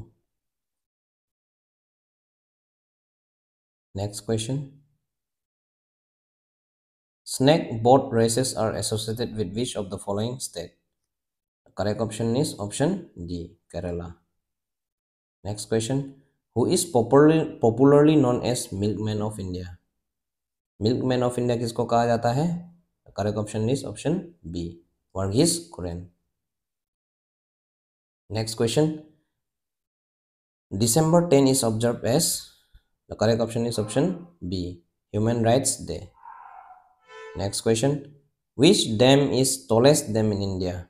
next question snake boat races are associated with which of the following state correct option is option D Kerala next question who is popularly known as milkman of India milkman of India किसको कहा जाता है The correct option is option B. Work is Korean. Next question. December 10 is observed as the correct option is option B. Human Rights Day. Next question. Which dam is tallest dam in India?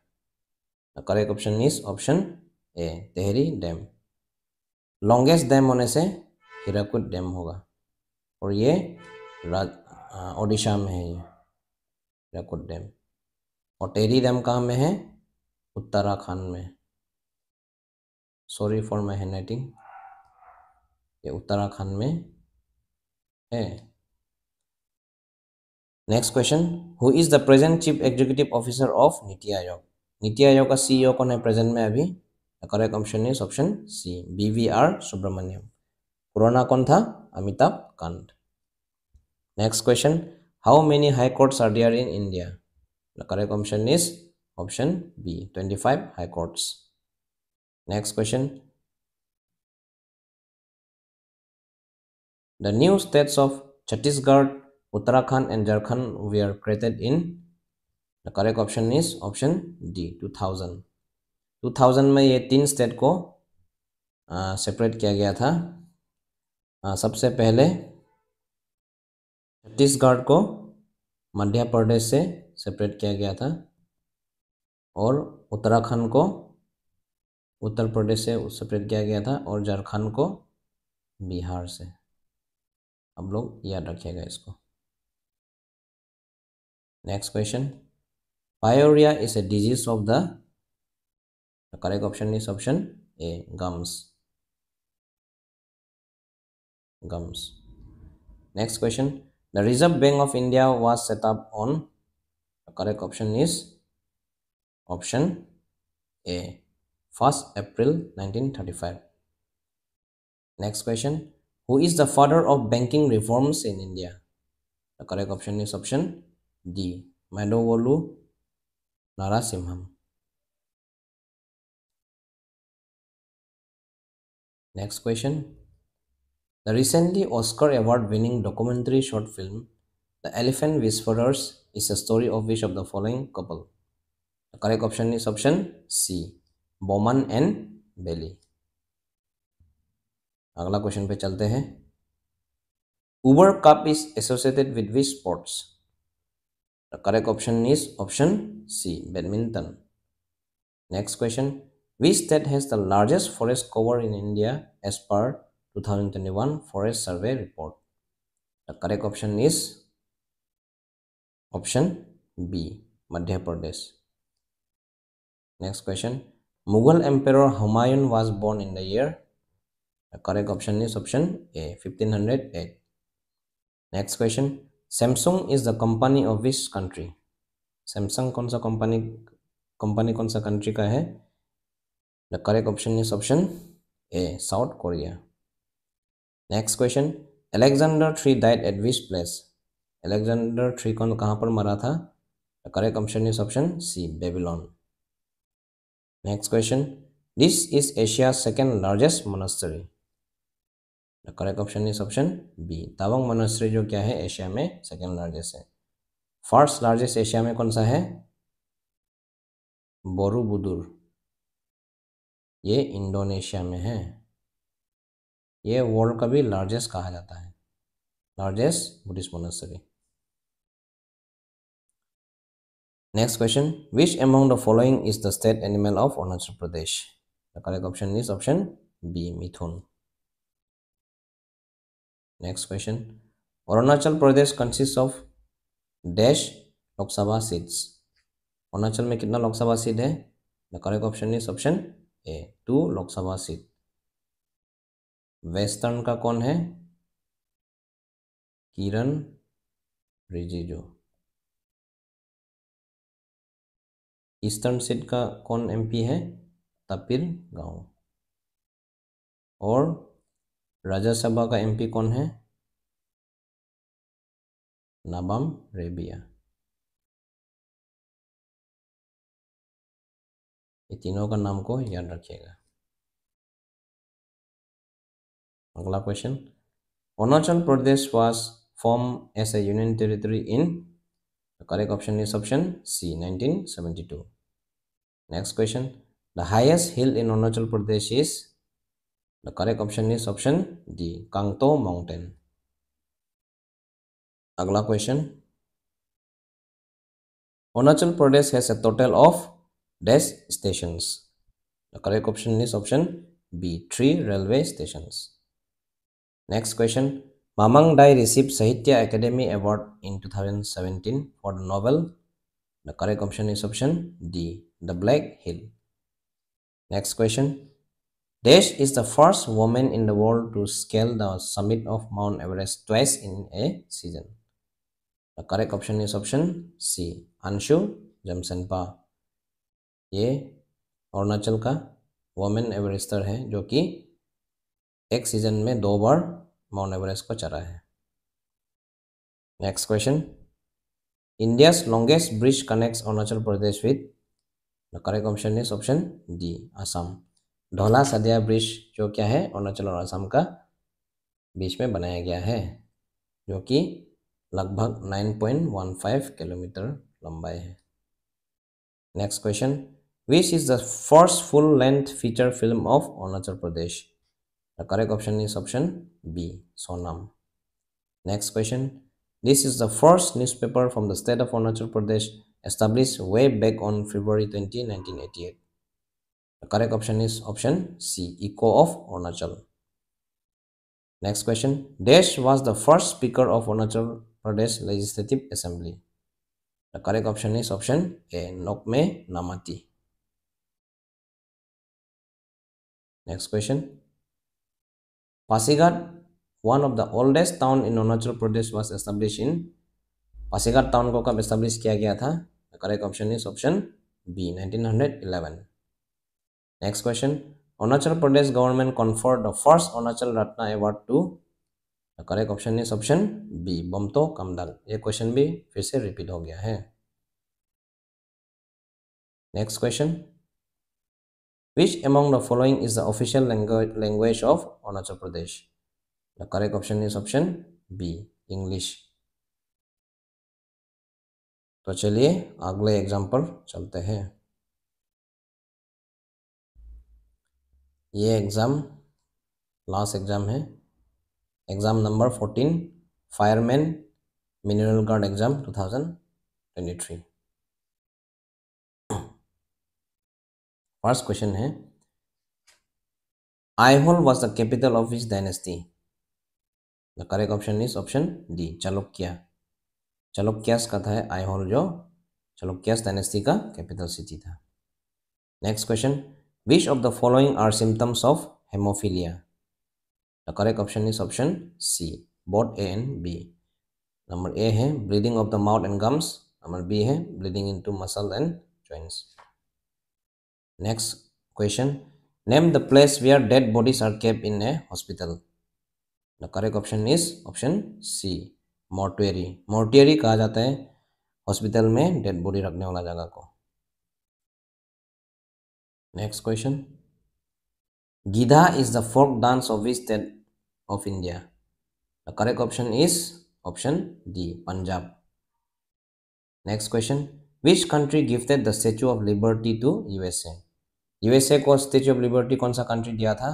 The correct option is option A. Tehri Dam. Longest dam on SA? Hirakud Dam Hoga. Or ye? Odisha में है ये रेकुट dam और टेरी dam कहाँ में है उत्तराखंड में sorry for my handwriting ये उत्तराखंड में है next question who is the present chief executive officer of NITI Aayog NITI Aayog का सीईओ e कौन है प्रेजेंट में अभी correct option is option C B V R Subrahmanyam पुराना कौन था Amitabh Kant next question How many high courts are there in India? The correct option is option B 25 high courts. Next question. The new states of Chhattisgarh, Uttarakhand and Jharkhand were created in the correct option is option D 2000. 2000 में ये तीन state को separate किया गया था आ, सबसे पहले छत्तीसगढ़ को मध्य प्रदेश से सेपरेट किया गया था और उत्तराखंड को उत्तर प्रदेश से सेपरेट किया गया था और झारखंड को बिहार से हम लोग याद रखिएगा इसको next question pyorrhoea is a disease of the correct option is option A gums gums next question The Reserve Bank of India was set up on the correct option is option A 1st April 1935. Next question Who is the father of banking reforms in India? The correct option is option D Madovolu Narasimham. Next question the recently Oscar award winning documentary short film The Elephant Whisperers is a story of which of the following couple? The correct option is option C. Bowman and Belly. Agla question pe chalte hai. Uber Cup is associated with which sports? The correct option is option C. Badminton. Next question. Which state has the largest forest cover in India as per 2021 Forest Survey Report. The correct option is option B, Madhya Pradesh. Next question. Mughal Emperor Humayun was born in the year. The correct option is option A, 1508. Next question. Samsung is the company of which country? Samsung कौन सा company company कौन सा country का है option correct option is option A south next question Alexander three died at which place Alexander three कौन कहाँ पर मरा था correct option is option C Babylon next question this is Asia second largest monastery the correct option is option B Tawang monastery जो क्या है Asia में second largest है फर्स्ट लार्जेस्ट एशिया में कौन सा है बोरू ये इंडोनेशिया में है ये वर्ल्ड का भी लार्जेस्ट कहा जाता है largest Buddhist monastery next question which among the following is the state animal of Arunachal Pradesh the correct option is option B Mithun next question Arunachal Pradesh consist of dash Lok Sabha seats Arunachal में कितना लोकसभा सीट है the correct option is option A two Lok Sabha seat western का कौन है किरण Rijiju eastern seat का कौन MP है तपिर गांव और राज्यसभा का एमपी कौन है नबम रेबिया ये तीनों का नाम को याद रखिएगा Bangla question Onachal Pradesh was formed as a union territory in the correct option is option C 1972 next question the highest hill in Onachal Pradesh is the correct option is option the Kangto mountain अगला question: Onachal Pradesh has a total of dash stations. The correct option is option B, 3 railway stations. Next question. Mamang Dai received Sahitya Academy Award in 2017 for the novel. The correct option is option D, The Black Hill. Next question. Dash is the first woman in the world to scale the summit of Mount Everest twice in a season. The correct option is option C, Anshu जमसनपा ये अरुणाचल का women Everester है जो कि एक season में दो बार mount Everest को चढ़ा है next question India's longest bridge connect Arunachal Pradesh with the correct option is option D Assam Dhola Sadiya bridge जो क्या है अरुणाचल और आसाम का बीच में बनाया गया है जो कि लगभग 9.15 किलोमीटर लंबाई है next question which is the first full length feature film of Arunachal Pradesh The correct option is option B, Sonam. Next question. This is the first newspaper from the state of Arunachal Pradesh established way back on February 20, 1988. The correct option is option C, Eco of Arunachal. Next question. Dash was the first speaker of Arunachal Pradesh Legislative Assembly. The correct option is option A, Nokme Namati. Next question. Pasighat, one of the oldest town in Arunachal Pradesh was established in Pasighat town को कब establish किया गया था The correct option is option B 1911. Next question. Arunachal Pradesh government conferred the first Arunachal Ratna award to The correct option is option B बमतो Kamdal. ये question भी फिर से repeat हो गया है Next question. Which among the following is the official language, language of Arunachal Pradesh? The correct option is option b english तो चलिए अगले एग्जाम्पल चलते हैं ये एग्ज़ाम लास्ट एग्ज़ाम है exam number fourteen fireman mineral guard exam two thousand twenty three first question है Aihole was the capital of which dynasty the correct option is option D Chalukya Chalukyas का था आईहोल जो चालुक्यास डायनेस्टी का कैपिटल सिटी था next question which of the following are symptoms of haemophilia the correct option is option C both A and B number A है bleeding of the mouth and gums number B है bleeding to muscle and joints Next question. Name the place where dead bodies are kept in a hospital. The correct option is option C. Mortuary mortuary कहा जाता है hospital में dead body रखने वाला जगह को next question Giddha is the folk dance of which state of India the correct option is option D Punjab next question which country gifted the statue of liberty to USA USA को statue of liberty कौन सा country दिया था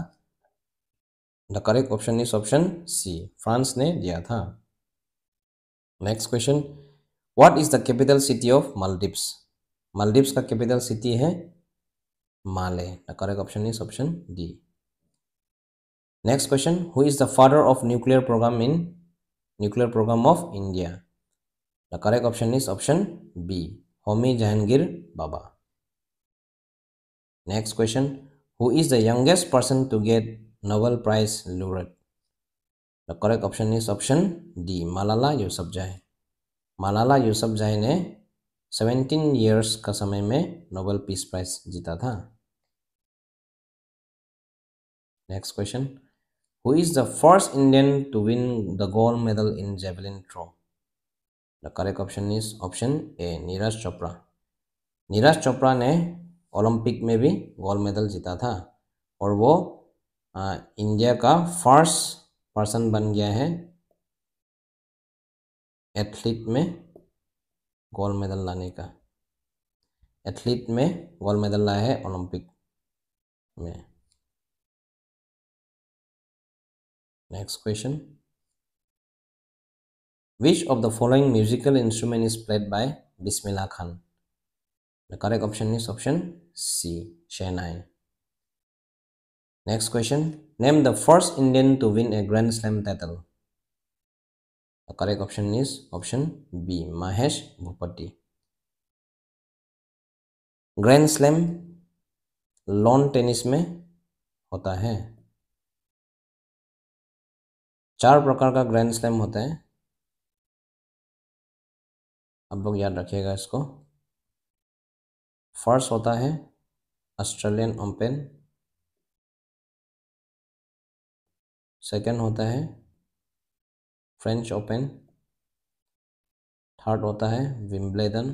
the correct option is option C France ने दिया था next question what is the capital city of Maldives Maldives का capital city है Male the correct option is option D next question who is the father of nuclear programme in nuclear programme of India the correct option is option B Homi Jahangir Bhabha next Next question. Who is the youngest person to get Nobel Prize laureate? The correct option D option Yousuf Malala Yousafzai. Yousuf Yousafzai ने seventeen years का समय में Nobel peace prize जीता था next question who is the first Indian to win the gold medal in javelin throw the correct option is option A Neeraj Chopra Neeraj Chopra ने Olympic में भी gold medal जीता था और वो आ, इंडिया का फर्स्ट पर्सन बन गया है एथलीट में गोल्ड मेडल लाने का एथलीट में गोल्ड मेडल लाया है ओलंपिक में next question which of the following musical instrument is played by Bismillah Khan The correct option is option C, Chennai. Next question. Name the first Indian to win a Grand Slam title. The correct option is option B, Mahesh Bhupati. Grand slam lawn tennis में होता है चार प्रकार का grand slam होता है आप लोग याद रखिएगा इसको फर्स्ट होता है ऑस्ट्रेलियन ओपन सेकेंड होता है फ्रेंच ओपन थर्ड होता है विम्बलेदन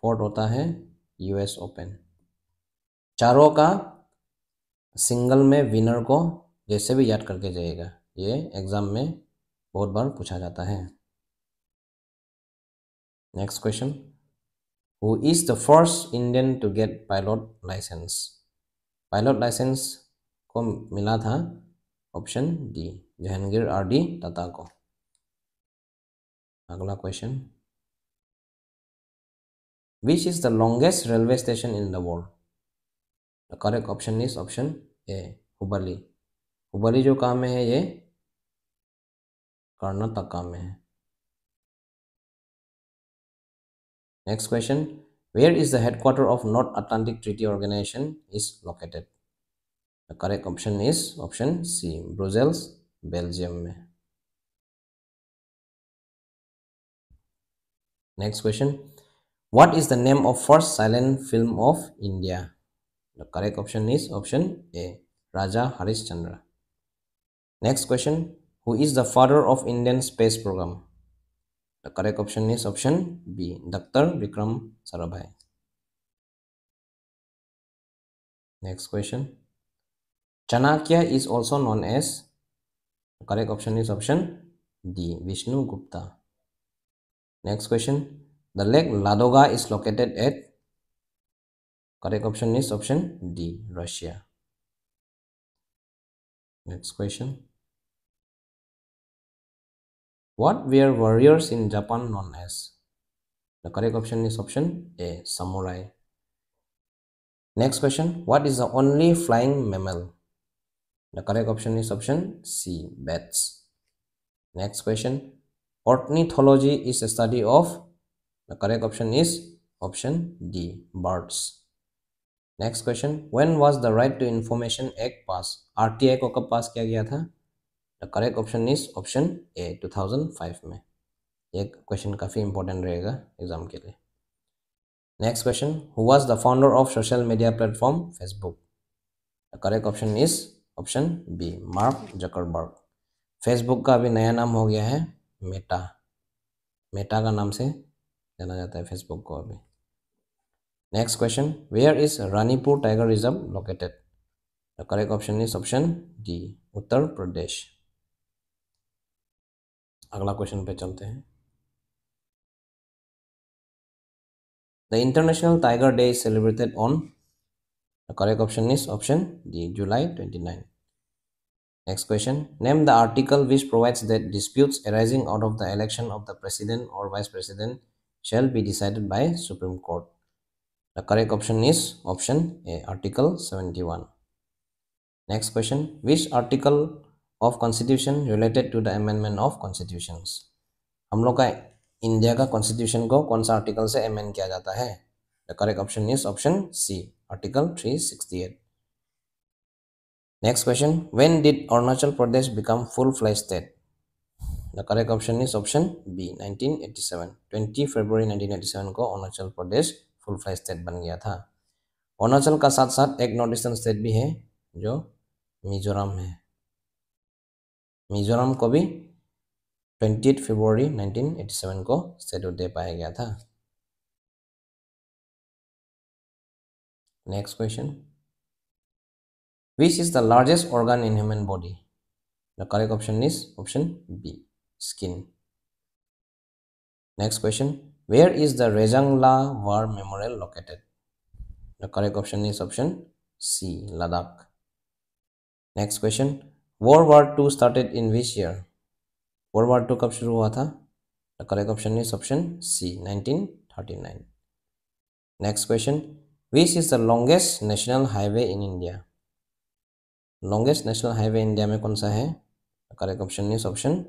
फोर्थ होता है यूएस ओपन चारों का सिंगल में विनर को जैसे भी याद करके जाएगा ये एग्ज़ाम में बहुत बार पूछा जाता है Next question. Who is the first Indian to get pilot license? Pilot license को मिला था option D Jahangir R D Tata को अगला question Which is the longest railway station in the world? The correct option is option A. Hubli Hubli जो काम में है ये कर्नाटका में है Next question. Where is the headquarters of North Atlantic Treaty Organization is located? The correct option is option C, Brussels, Belgium. Next question. What is the name of first silent film of India? The correct option is option A, Raja Harishchandra. Next question. Who is the father of Indian space program? The correct option is option B. Dr. Vikram Sarabhai. Next question. Chanakya is also known as. The correct option is option D. Vishnu Gupta. Next question. The lake Ladoga is located at. Correct option is option D. Russia. Next question. What were warriors in Japan known as? The correct option is option A, samurai. Next question, what is the only flying mammal? The correct option is option C, bats. Next question, ornithology is a study of? The correct option is option D, birds. Next question, when was the Right to Information Act passed? RTI ko kab pass कब gaya tha? गया the correct option is option A 2005 में ये question काफ़ी important रहेगा exam के लिए next question who was the founder of social media platform Facebook the correct option is option B Mark Zuckerberg Facebook का अभी नया नाम हो गया है मेटा मेटा का नाम से जाना जाता है फेसबुक को अभी next question where is Ranipur tiger reserve located the correct option is option D Uttar Pradesh अगला क्वेश्चन पे चलते हैं the international tiger day is celebrated on option correct option is option D Next question. Name the article which provides that disputes arising out of the election of the president or vice president shall be decided by Supreme Court. The correct option is option A, Article 71. Next question. Which article of constitution related to the amendment of constitution हम लोग का India का constitution को कौन सा article से amend किया जाता है the correct option is option C article 368 next question when did Arunachal Pradesh become full flash state the correct option is option B 1987 20 फरवरी 1987 को Arunachal Pradesh full flash state बन गया था अरुणाचल का साथ साथ एक नॉर्थ ईस्टर्न स्टेट भी है जो मिजोरम है मिजोरम को भी ट्वेंटी फरवरी सेवन को सेटो डे पाया गया था next question which is the largest organ in human body the correct option is option B skin next question where is the Rezang La war memorial located the correct option is option C Ladakh next question world war two started in which year world war two कब शुरू हुआ था correct option is option C 1939 next question which is the longest national highway in India longest national highway India में कौन सा है correct option is option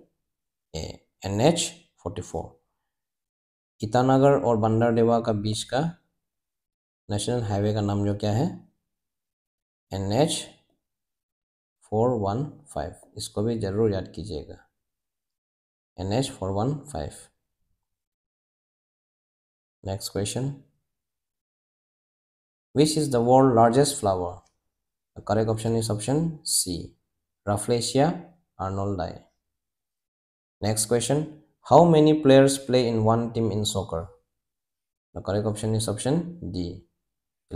A N H forty four Itanagar और बंदरदेवा का बीच का नेशनल हाईवे का नाम जो क्या है N H Four one five. One five इसको भी ज़रूर याद कीजिएगा N H four one which is the world largest flower the correct option is option c rafflesia arnoldi next question how many players play in one team in soccer the correct option is option d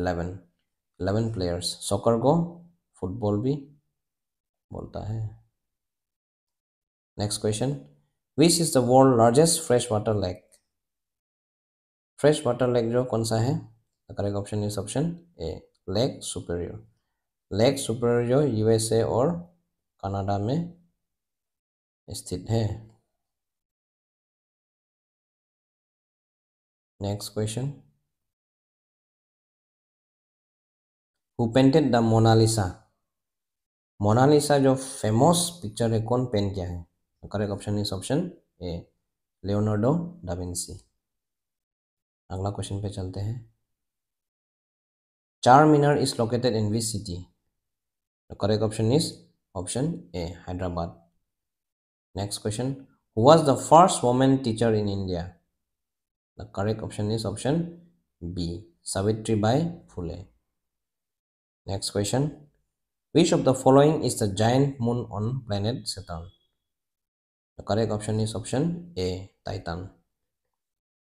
11 11 players soccer go football b बोलता है next question which is the world largest fresh water lake fresh water lake जो कौन सा है correct option is option A lake superior lake superior जो USA और Canada में स्थित है next question who painted the Mona Lisa Mona Lisa जो फेमस पिक्चर है कौन पेन किया है correct option is option A Leonardo da Vinci अगला क्वेश्चन पे चलते हैं Charminar is located in which city the correct option is option A Hyderabad next question who was the first women teacher in India the correct option is option B Savitribai Phule next question Which of the following is the giant moon on planet Saturn? The correct option is option A, Titan.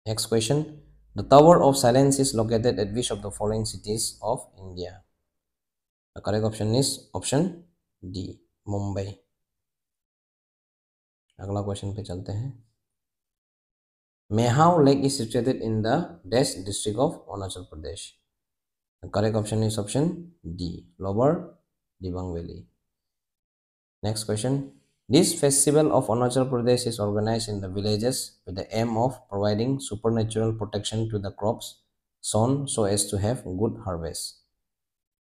Next question. The Tower of Silence is located at which of the following cities of India? The correct option is option D, Mumbai. अगला question पे चलते हैं Lake is situated in the the district of of Pradesh. The correct option is option D. Lower Dibang Valley. Next question. This festival of Arunachal Pradesh is organized in the villages with the aim of providing supernatural protection to the crops sown so as to have good harvest.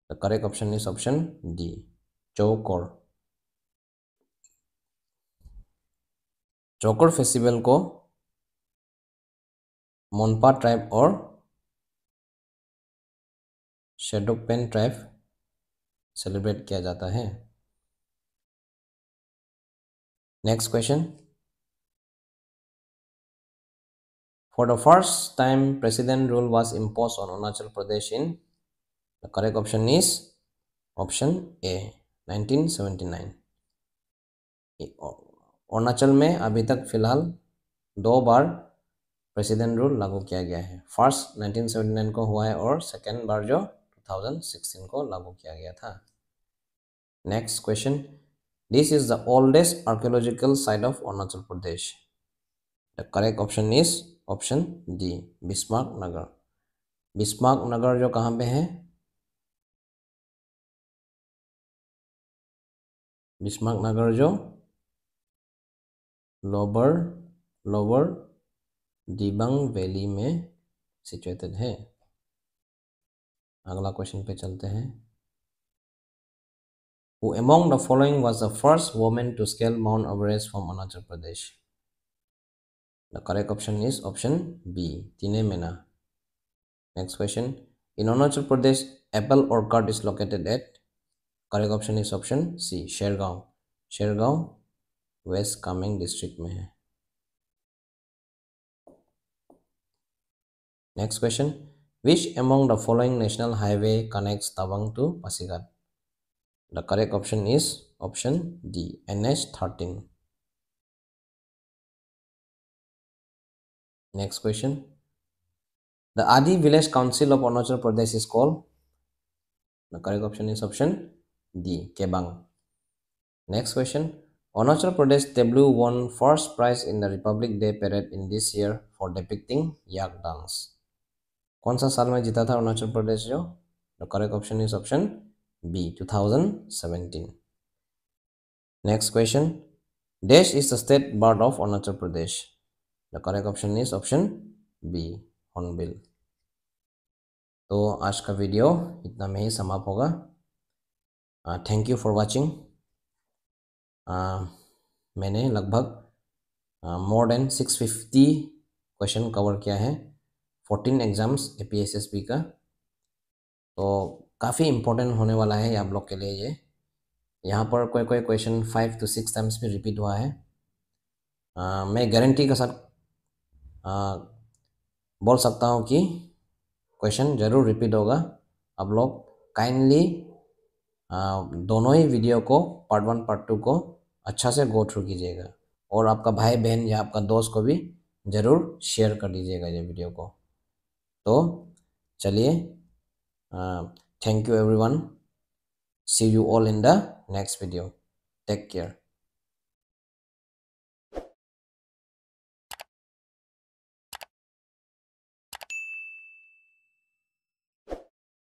The correct option is option D. Chokor. festival festival Monpa tribe or Shadow Pen tribe. Celebrate किया जाता है next question for the first time president rule was impose on Arunachal Pradesh in the correct option is option A nineteen seventy nine Arunachal में अभी तक फिलहाल दो बार president rule लागू किया गया है फर्स्ट 1979 को हुआ है और सेकेंड बार जो 2016 को लागू किया गया था next question this is the oldest archaeological site of Arunachal Pradesh the correct option is option D Bhismaknagar Bhismaknagar जो कहाँ पे है बिस्मार्क नगर जो लोबर लोबर दिबंग वैली में सिचुएटेड है अगला क्वेश्चन पे चलते हैं among the following was the first women to scale Mount Everest from Arunachal Pradesh the correct option is option B Tine Mena next question in Arunachal Pradesh apple orchard is located at correct option is option C Shergaon Shergaon West Kameng district में है next question Which among the following national highway connects Tawang to Pasigat? The correct option is option D, NH 13. Next question. The Adi Village Council of Arunachal Pradesh is called? The correct option is option D, Kebang. Next question. Arunachal Pradesh W won first prize in the Republic Day parade in this year for depicting yak dance. कौन सा साल में जीता था अरुणाचल प्रदेश जो the correct option is option B 2017 next question देश is the state bird of Arunachal Pradesh the correct option is option B hornbill तो आज का वीडियो इतना में ही समाप्त होगा थैंक यू फॉर वाचिंग मैंने लगभग more than six fifty question cover किया है fourteen exams A P S S B का तो काफ़ी इम्पोर्टेंट होने वाला है आप लोग के लिए ये यहाँ पर कोई कोई question five two six times भी रिपीट हुआ है आ, मैं गारंटी के साथ बोल सकता हूँ कि क्वेश्चन ज़रूर रिपीट होगा आप लोग काइंडली दोनों ही वीडियो को पार्ट वन पार्ट टू को अच्छा से गो थ्रू कीजिएगा और आपका भाई बहन या आपका दोस्त को भी ज़रूर शेयर कर दीजिएगा ये वीडियो को तो चलिए thank you everyone see you all in the next video take care